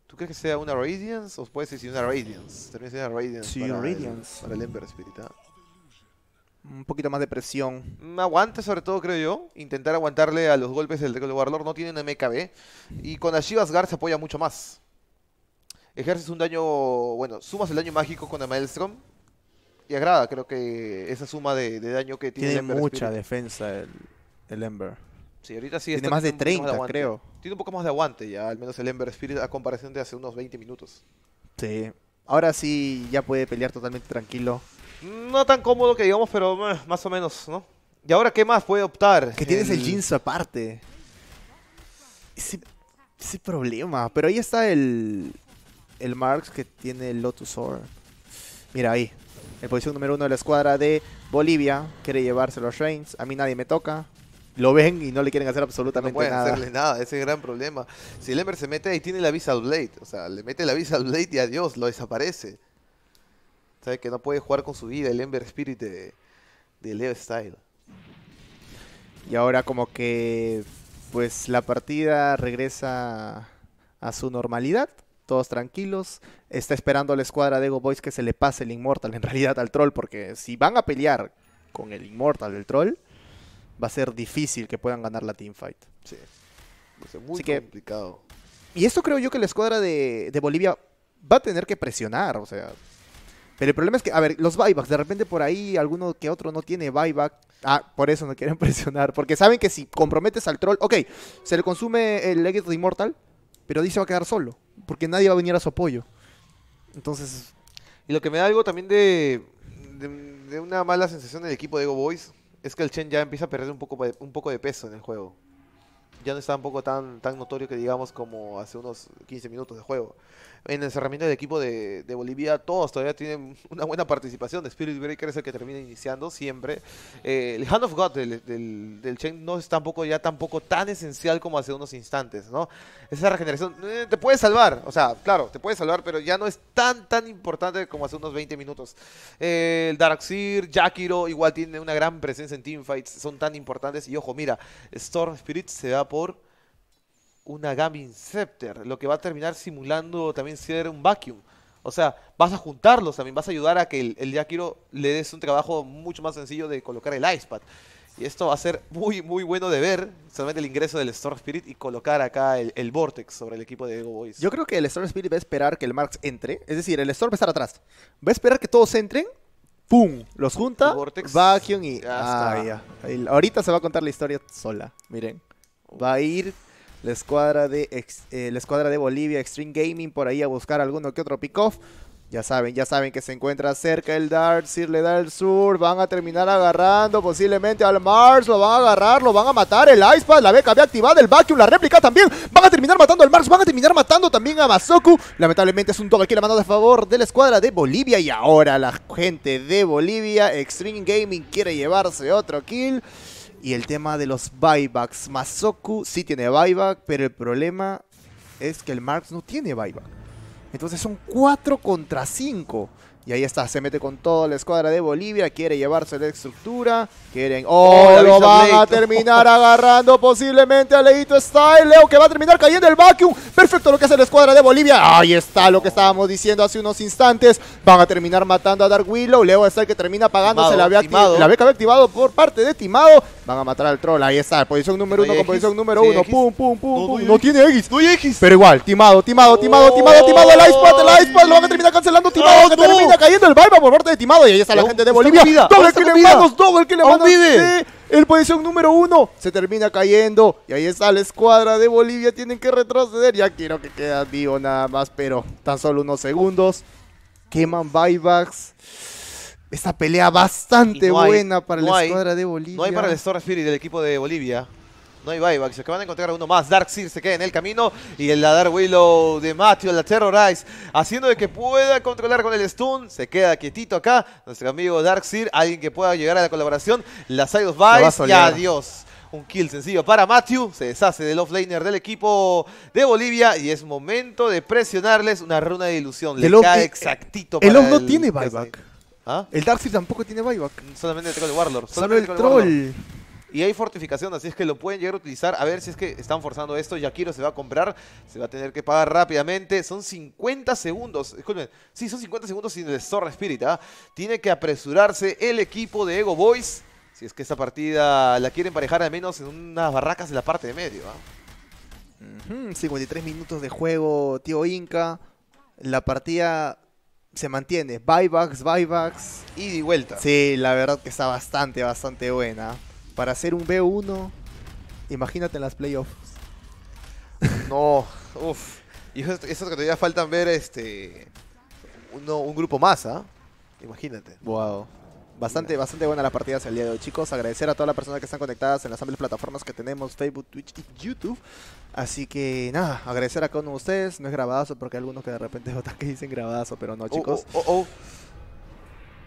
B: ¿Tú crees que sea una Radiance? ¿O puede ser una Radiance? También sería una Radiance. Sí, para Radiance. para el Ember
A: Spirit. ¿eh? un poquito más de presión.
B: Mm, Aguante sobre todo, creo yo. Intentar aguantarle a los golpes del Warlord. No tiene un MKB. Y con Ashivas Gar se apoya mucho más ejerces un daño, bueno, sumas el daño mágico con el Maelstrom y agrada, creo que esa suma de, daño que tiene. Tiene mucha
A: defensa el, el, Ember.
B: Sí, ahorita sí Tiene más de 30, creo. Tiene un poco más de aguante ya, al menos el Ember Spirit a comparación de hace unos 20 minutos.
A: Sí. Ahora sí ya puede pelear totalmente tranquilo.
B: No tan cómodo que digamos, pero eh, más o menos, ¿no?
A: ¿Y ahora qué más puede optar? Que tienes el, jeans aparte. ese problema. Pero ahí está el, el Marx que tiene el Lotus Or. Mira ahí. En posición número uno de la escuadra de Bolivia. Quiere llevárselo los Reigns. A mí nadie me toca. Lo ven y no le quieren hacer absolutamente nada, no pueden nada. hacerle
B: nada. Ese es el gran problema. Si Ember se mete ahí, tiene la visa al Blade. O sea, le mete la visa al Blade y adiós, lo desaparece. Sabe que no puede jugar con su vida el Ember Spirit de, de Leo Style.
A: Y ahora como que pues la partida regresa a su normalidad todos tranquilos. Está esperando a la escuadra de Ego Boys que se le pase el Inmortal en realidad al troll, porque si van a pelear con el Inmortal del troll, va a ser difícil que puedan ganar la teamfight. Sí, muy complicado. y esto creo yo que la escuadra de, Bolivia va a tener que presionar, o sea, pero el problema es que, a ver, los buybacks, de repente por ahí alguno que otro no tiene buyback. Ah, por eso no quieren presionar. Porque saben que si comprometes al troll, ok, se le consume el Legacy Immortal, pero dice va a quedar solo porque nadie va a venir a su apoyo. Entonces...
B: Y lo que me da algo también de, de, una mala sensación del equipo de Ego Boys es que el Chen ya empieza a perder un poco, un poco de peso en el juego. Ya no un poco tan, tan notorio que digamos como hace unos 15 minutos de juego en el cerramiento del equipo de, Bolivia, todos todavía tienen una buena participación. De Spirit Breaker es el que termina iniciando siempre. Eh, el Hand of God del, del, no es tampoco ya tampoco tan esencial como hace unos instantes, ¿no? Esa regeneración eh, te puede salvar, o sea, claro, te puede salvar, pero ya no es tan, tan importante como hace unos 20 minutos. Eh, el Darkseer, Yakiro, igual tiene una gran presencia en teamfights, son tan importantes. Y ojo, mira, Storm Spirit se da por una Gambin Scepter, lo que va a terminar simulando también ser un vacuum. O sea, vas a juntarlos también, vas a ayudar a que el, el Yakiro le des un trabajo mucho más sencillo de colocar el Icepad. Y esto va a ser muy, muy bueno de ver, solamente el ingreso del Storm Spirit y colocar acá el,
A: Vortex sobre el equipo de Ego Boys. Yo creo que el Storm Spirit va a esperar que el Marx entre, es decir, el Storm va a estar atrás. Va a esperar que todos entren ¡Pum! Los junta, Vacuum y... ah, ya. ahorita se va a contar la historia sola, miren. Va a ir la escuadra de, eh, la escuadra de Bolivia Extreme Gaming por ahí a buscar alguno que otro pick-off. Ya saben, ya saben que se encuentra cerca el Dart, Sir le da el sur, van a terminar agarrando posiblemente al Mars, lo van a agarrar, lo van a matar, el Icepad, la BKB activada, el Vacuum, la réplica también, van a terminar matando al Mars, van a terminar matando también a Masoku, lamentablemente es un toque aquí la mano a favor de la escuadra de Bolivia y ahora la gente de Bolivia, Extreme Gaming quiere llevarse otro kill, y el tema de los buybacks. Masoku sí tiene buyback, pero el problema es que el Marx no tiene buyback. Entonces son 4 contra 5. Y ahí está, se mete con toda la escuadra de Bolivia, quiere llevarse la estructura, quieren... ¡Oh, oh lo van a terminar agarrando posiblemente a Leito Style! Leo que va a terminar cayendo el vacuum. Perfecto lo que hace la escuadra de Bolivia. Ahí está lo que estábamos diciendo hace unos instantes. Van a terminar matando a Dark Willow. Leo Style que termina pagándose la, beca Que la activado por parte de Timado. Van a matar al troll. Ahí está, posición número uno con posición número uno. Pum, pum, pum, pum. No, tiene X. No hay X. Pero igual, Timado, Timado, Timado, Timado, Timado. El Ice el Ice Lo van a terminar cancelando Timado. que termina cayendo el Balba por parte de Timado y ahí está la gente de Bolivia. el que le todo el que le manos. el posición número uno se termina cayendo y ahí está la escuadra de Bolivia. Tienen que retroceder. Ya quiero que queda vivo nada más, pero tan solo unos segundos. Queman buybacks. Esta pelea bastante buena para la escuadra de Bolivia. No hay para el
B: Store Spirit del equipo de Bolivia. No hay buyback. Se van a encontrar uno más. Darkseer se queda en el camino. Y el Ladar Willow de Matthew, la Terrorize, haciendo de que pueda controlar con el stun. Se queda quietito acá. Nuestro amigo Darkseer, alguien que pueda llegar a la colaboración. La Side of Vice. Y adiós. Un kill sencillo para Matthew. Se deshace del offlaner del equipo de Bolivia. Y es momento de presionarles una runa de ilusión. Le cae eh, exactito. El, para el no tiene
A: buyback. ¿Ah? El Darkseer tampoco tiene buyback. Solamente el Warlord. Solamente el, Troll
B: y hay fortificación, así es que lo pueden llegar a utilizar. A ver si es que están forzando esto. Yakiro se va a comprar, se va a tener que pagar rápidamente. Son 50 segundos, sí, son 50 segundos sin el Storm Spirit. ¿ah? Tiene que apresurarse el equipo de Ego Boys. Si es que esta partida la quieren parejar al menos en unas barracas en la parte de medio.
A: 53 ¿ah? minutos de juego, tío Inca. La partida se mantiene. Buybacks, buybacks. y y vuelta. Sí, la verdad que está bastante, bastante buena para hacer un B1, imagínate en las playoffs. No,
B: uff. Y eso, que todavía faltan ver este un grupo más,
A: ¿ah? Imagínate. Wow. Bastante, bastante buena la partida hacia el día de hoy, chicos. Agradecer a todas las personas que están conectadas en las amplias plataformas que tenemos, Facebook, Twitch y YouTube. Así que nada, agradecer a cada uno de ustedes. No es grabadazo porque hay algunos que de repente votan que dicen grabadazo, pero no, oh, chicos. Oh, oh, oh,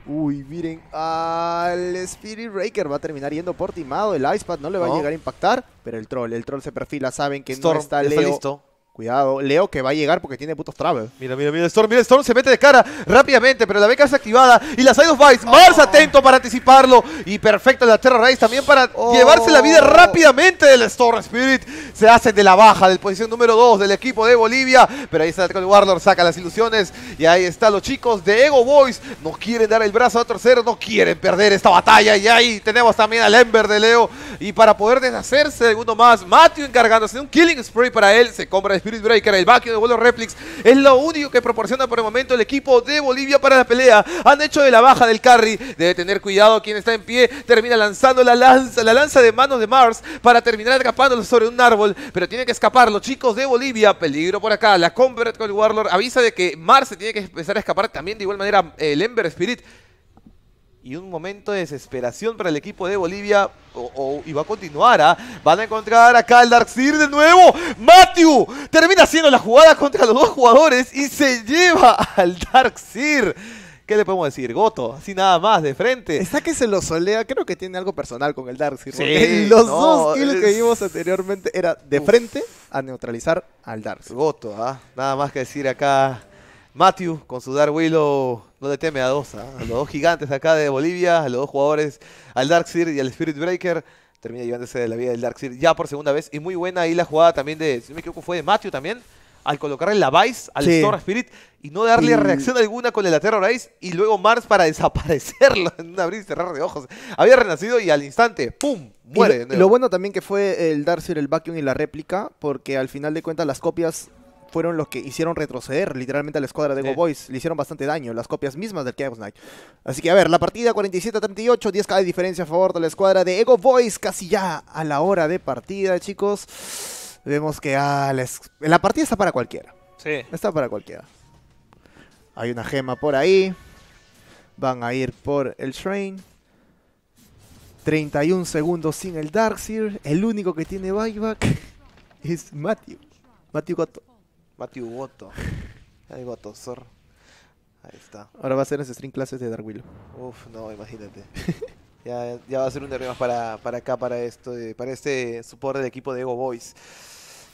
A: Uy, miren al Spirit Raker. Va a terminar yendo por timado. El Icepad no le va a llegar a impactar. Pero el troll, el troll se perfila. Saben que no está Leo. Está listo. Cuidado, Leo que va a llegar porque tiene putos travel.
B: Mira, mira, mira, Storm, mira, Storm se mete de cara rápidamente, pero la beca está activada y la Side of Vice, oh. más atento para anticiparlo y perfecto la Terra Race también para oh. llevarse la vida rápidamente del Storm Spirit. Se hace de la baja, del posición número 2 del equipo de Bolivia, pero ahí está el Warlord, saca las ilusiones y ahí están los chicos de Ego Boys. No quieren dar el brazo a tercero, no quieren perder esta batalla y ahí tenemos también al Ember de Leo y para poder deshacerse de uno más, Matthew encargándose de un killing spray para él, se compra el Spirit Breaker, el vacío de vuelo Reflex, es lo único que proporciona por el momento el equipo de Bolivia para la pelea. Han hecho de la baja del carry, debe tener cuidado quien está en pie, termina lanzando la lanza, la lanza de manos de Mars para terminar escapándolo sobre un árbol, pero tiene que escapar los chicos de Bolivia, peligro por acá, la Convert con el Warlord avisa de que Mars se tiene que empezar a escapar también de igual manera el Ember Spirit y un momento de desesperación para el equipo de Bolivia. O, y va a continuar, ¿ah? Van a encontrar acá el Darkseer de nuevo. Matthew termina haciendo la jugada contra los dos jugadores y se lleva al Darkseer. ¿Qué le podemos decir? Goto, así
A: nada más, de frente. Está que se lo solea, creo que tiene algo personal con el Darkseer. Sí, los dos kills que vimos anteriormente era de frente a neutralizar
B: al Darkseer. Goto, ¿ah? nada más que decir acá. Matthew con su Dark Willow no le teme a dos, ¿ah? a los dos gigantes acá de Bolivia, a los dos jugadores, al Darkseer y al Spirit Breaker. Termina llevándose de la vida del Darkseer ya por segunda vez. Y muy buena ahí la jugada también de, si no me equivoco, fue de Matthew también. Al colocarle la Vice al Spirit y no darle reacción alguna con el Aterra y luego Mars para desaparecerlo en un abrir y cerrar de ojos. Había renacido y al instante,
A: ¡pum! Muere. lo, bueno también que fue el Darkseer, el Vacuum y la réplica, porque al final de cuentas las copias fueron los que hicieron retroceder literalmente a la escuadra de Ego Boys. Le hicieron bastante daño, las copias mismas del Chaos Knight. Así que a ver, la partida 47-38, 10k de diferencia a favor de la escuadra de Ego Boys, casi ya a la hora de partida, chicos. Vemos que ah, la partida está para cualquiera. Sí. Está para cualquiera. Hay una gema por ahí. Van a ir por el Train. 31 segundos sin el Darkseer. El único que tiene buyback es Matthew. Matthew got. Matthew Goto. Ahí
B: está. Ahora va a
A: ser ese stream clases de Dark
B: Uf, no, imagínate. ya, va a ser un derribo más para, acá, para esto, eh, para este eh, soporte del equipo de Ego Boys.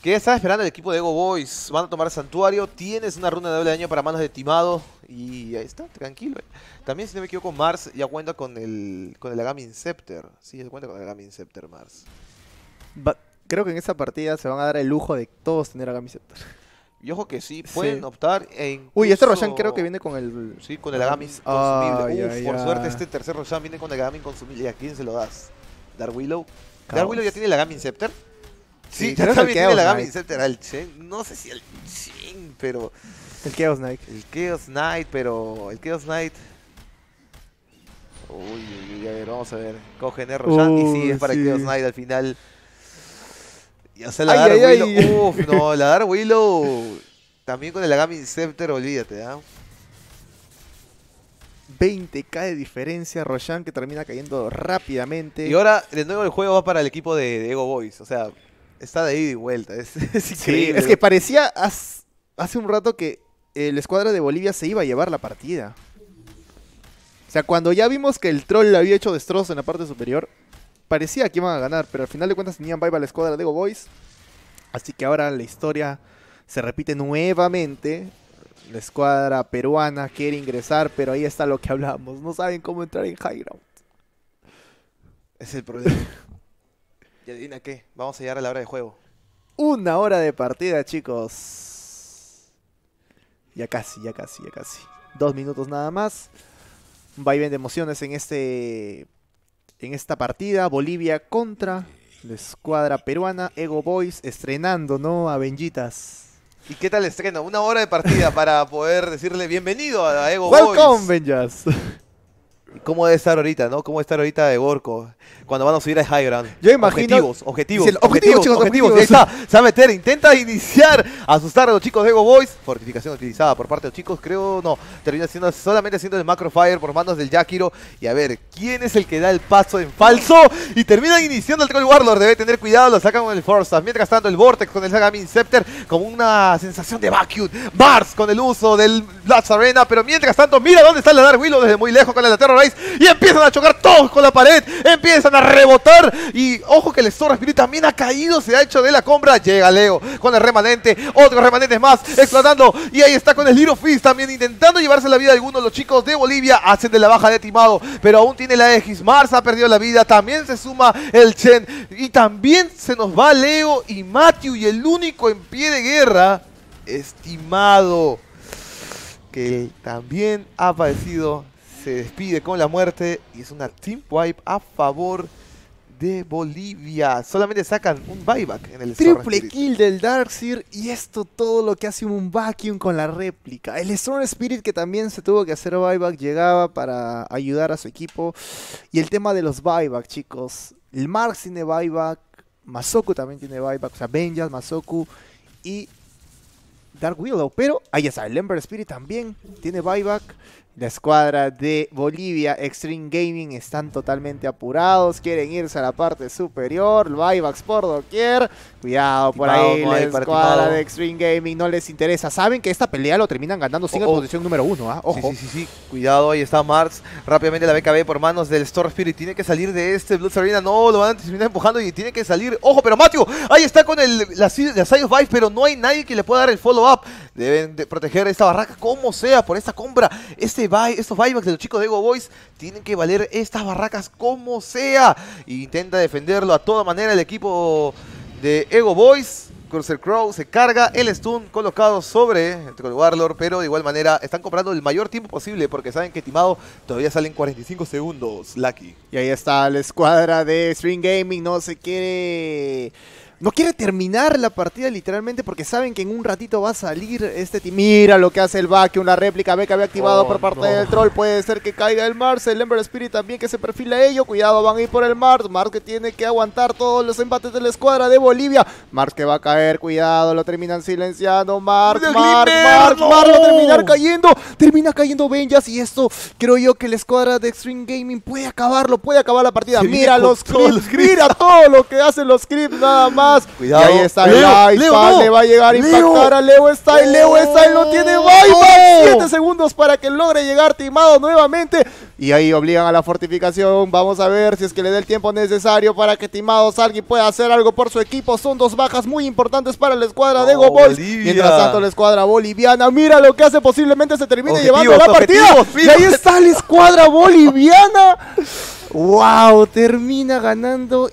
A: ¿Qué está esperando el equipo
B: de Ego Boys? Van a tomar santuario. Tienes una runa de doble daño para manos de timado. Y ahí está, tranquilo. Eh. También, si no me equivoco, Mars ya cuenta con el, con el Agami Inceptor. Sí, ya cuenta con el Agami Inceptor, Mars.
A: creo que en esta partida se van a dar el lujo de todos tener Agami Inceptor.
B: Y ojo que sí, pueden optar en... Uy, este Roshan creo que viene
A: con el... Sí,
B: con el Agami consumible. por suerte este tercer Roshan viene con el Agami consumible. ¿Y a quién se lo das? Willow Darwillow. Willow ya tiene el Agami Scepter. Sí, ya también tiene el Agami Scepter. ¿El Chen, no sé si el Chen, pero...
A: El Chaos Knight. El
B: Chaos Knight, pero... El Chaos Knight... Uy, uy, uy, a ver, vamos a ver. Cogen el Roshan y sí, es para el Chaos Knight al final. Y, hacer la Willow. no, la Dark
A: Willow. También con el Agami Scepter, olvídate, eh ¿eh? 20k de diferencia, Roshan que termina cayendo rápidamente. Y ahora,
B: de nuevo, el juego va para el equipo de, Ego Boys. O sea, está de ida y vuelta. Es, increíble. es que
A: parecía hace, un rato que el escuadra de Bolivia se iba a llevar la partida. O sea, cuando ya vimos que el troll le había hecho destrozo en la parte superior, parecía que iban a ganar, pero al final de cuentas tenían a la escuadra de Go Boys. Así que ahora la historia se repite nuevamente. La escuadra peruana quiere ingresar, pero ahí está lo que hablamos. No saben cómo entrar en high ground. Es el problema.
B: y adivina qué, vamos a llegar a la hora de juego.
A: Una hora de partida, chicos. Ya casi, ya casi, ya casi. Dos minutos nada más. Un vaivén de emociones en este en esta partida. Bolivia contra la escuadra peruana, Ego Boys, estrenando, ¿no? A Benjitas.
B: ¿Y qué tal estreno? Una hora de partida para poder decirle bienvenido a Ego Boys. Welcome, Benjas cómo debe estar ahorita, ¿no? Cómo estar ahorita de Gorko cuando van a subir a High Ground. Yo imagino. Objetivos, objetivos. objetivos, chicos, objetivos. Ahí está, se va a meter, intenta iniciar, asustar a los chicos de Ego Boys. Fortificación utilizada por parte de los chicos, creo, no. Termina siendo solamente haciendo el macro fire por manos del Yakiro. Y a ver, ¿quién es el que da el paso en falso? Y termina iniciando el Troll Warlord. Debe tener cuidado, lo sacan con el Forza. Mientras tanto, el Vortex con el Sagamin Scepter, como una sensación de vacuum. Bars con el uso del Blast Arena. Pero mientras tanto, mira dónde está el Dark Willow desde muy lejos con el aterror y empiezan a chocar todos con la pared, empiezan a rebotar y ojo que el zorra Spirit también ha caído, se ha hecho de la compra, llega Leo con el remanente, Otro remanente más explotando y ahí está con el Little Fist también intentando llevarse la vida de algunos los chicos de Bolivia, hacen de la baja de Timado, pero aún tiene la X, Mars ha perdido la vida, también se suma el Chen y también se nos va Leo y Matthew y el único en pie de guerra estimado que también ha padecido se despide con la muerte y es una team wipe a favor de
A: Bolivia. Solamente sacan un buyback en el Triple kill del Darkseer y esto todo lo que hace un vacuum con la réplica. El Storm Spirit que también se tuvo que hacer buyback llegaba para ayudar a su equipo. Y el tema de los buyback, chicos. El Marx tiene buyback, Masoku también tiene buyback, o sea, Benjas, Masoku y Dark Willow. Pero ahí está, el Ember Spirit también tiene buyback. La escuadra de Bolivia Extreme Gaming están totalmente apurados, quieren irse a la parte superior, buybacks por doquier. Cuidado por ahí, la escuadra de Extreme Gaming no les interesa. Saben que esta pelea lo terminan ganando sin la oh, oh. posición número uno, ¿ah? Ojo. Sí,
B: cuidado, ahí está Marx. Rápidamente la BKB por manos del Storm Spirit. Tiene que salir de este Blood Serena No, lo van a terminar empujando y tiene que salir. Ojo, pero Matthew, ahí está con el, la, of Vive, pero no hay nadie que le pueda dar el follow-up. Deben proteger esta barraca como sea por esta compra. Este estos buybacks de los chicos de Ego Boys tienen que valer estas barracas como sea. intenta defenderlo a toda manera el equipo de Ego Boys. Cruiser Crow se carga el stun colocado sobre el este Warlord, pero de igual manera están comprando el mayor tiempo posible porque saben
A: que timado todavía salen 45 segundos, Lucky. Y ahí está la escuadra de String Gaming, no se quiere no quiere terminar la partida literalmente porque saben que en un ratito va a salir este team. Mira lo que hace el vacuum, una réplica ve que había activado oh, por parte del troll. Puede ser que caiga el Mars, el Ember Spirit también que se perfila ello. Cuidado, van a ir por el Mars. Mars que tiene que aguantar todos los embates de la escuadra de Bolivia. Mars que va a caer, cuidado, lo terminan silenciando. Mars, Mars, Mars, Mars, va a terminar cayendo. Termina cayendo Benjas y esto creo yo que la escuadra de Extreme Gaming puede acabarlo, puede acabar la partida. mira los clips, mira todo lo que hacen los creeps, nada más. Cuidado. ahí está el le va a llegar a impactar a Leo Style. Leo Style lo tiene buyback. siete segundos para que logre llegar timado nuevamente. Y ahí obligan a la fortificación. Vamos a ver si es que le dé el tiempo necesario para que Timado salga y pueda hacer algo por su equipo. Son dos bajas muy importantes para la escuadra de Go Mientras tanto, la escuadra boliviana. Mira lo que hace. Posiblemente se termine llevando la partida. Y ahí está la escuadra boliviana. ¡Wow! Termina ganando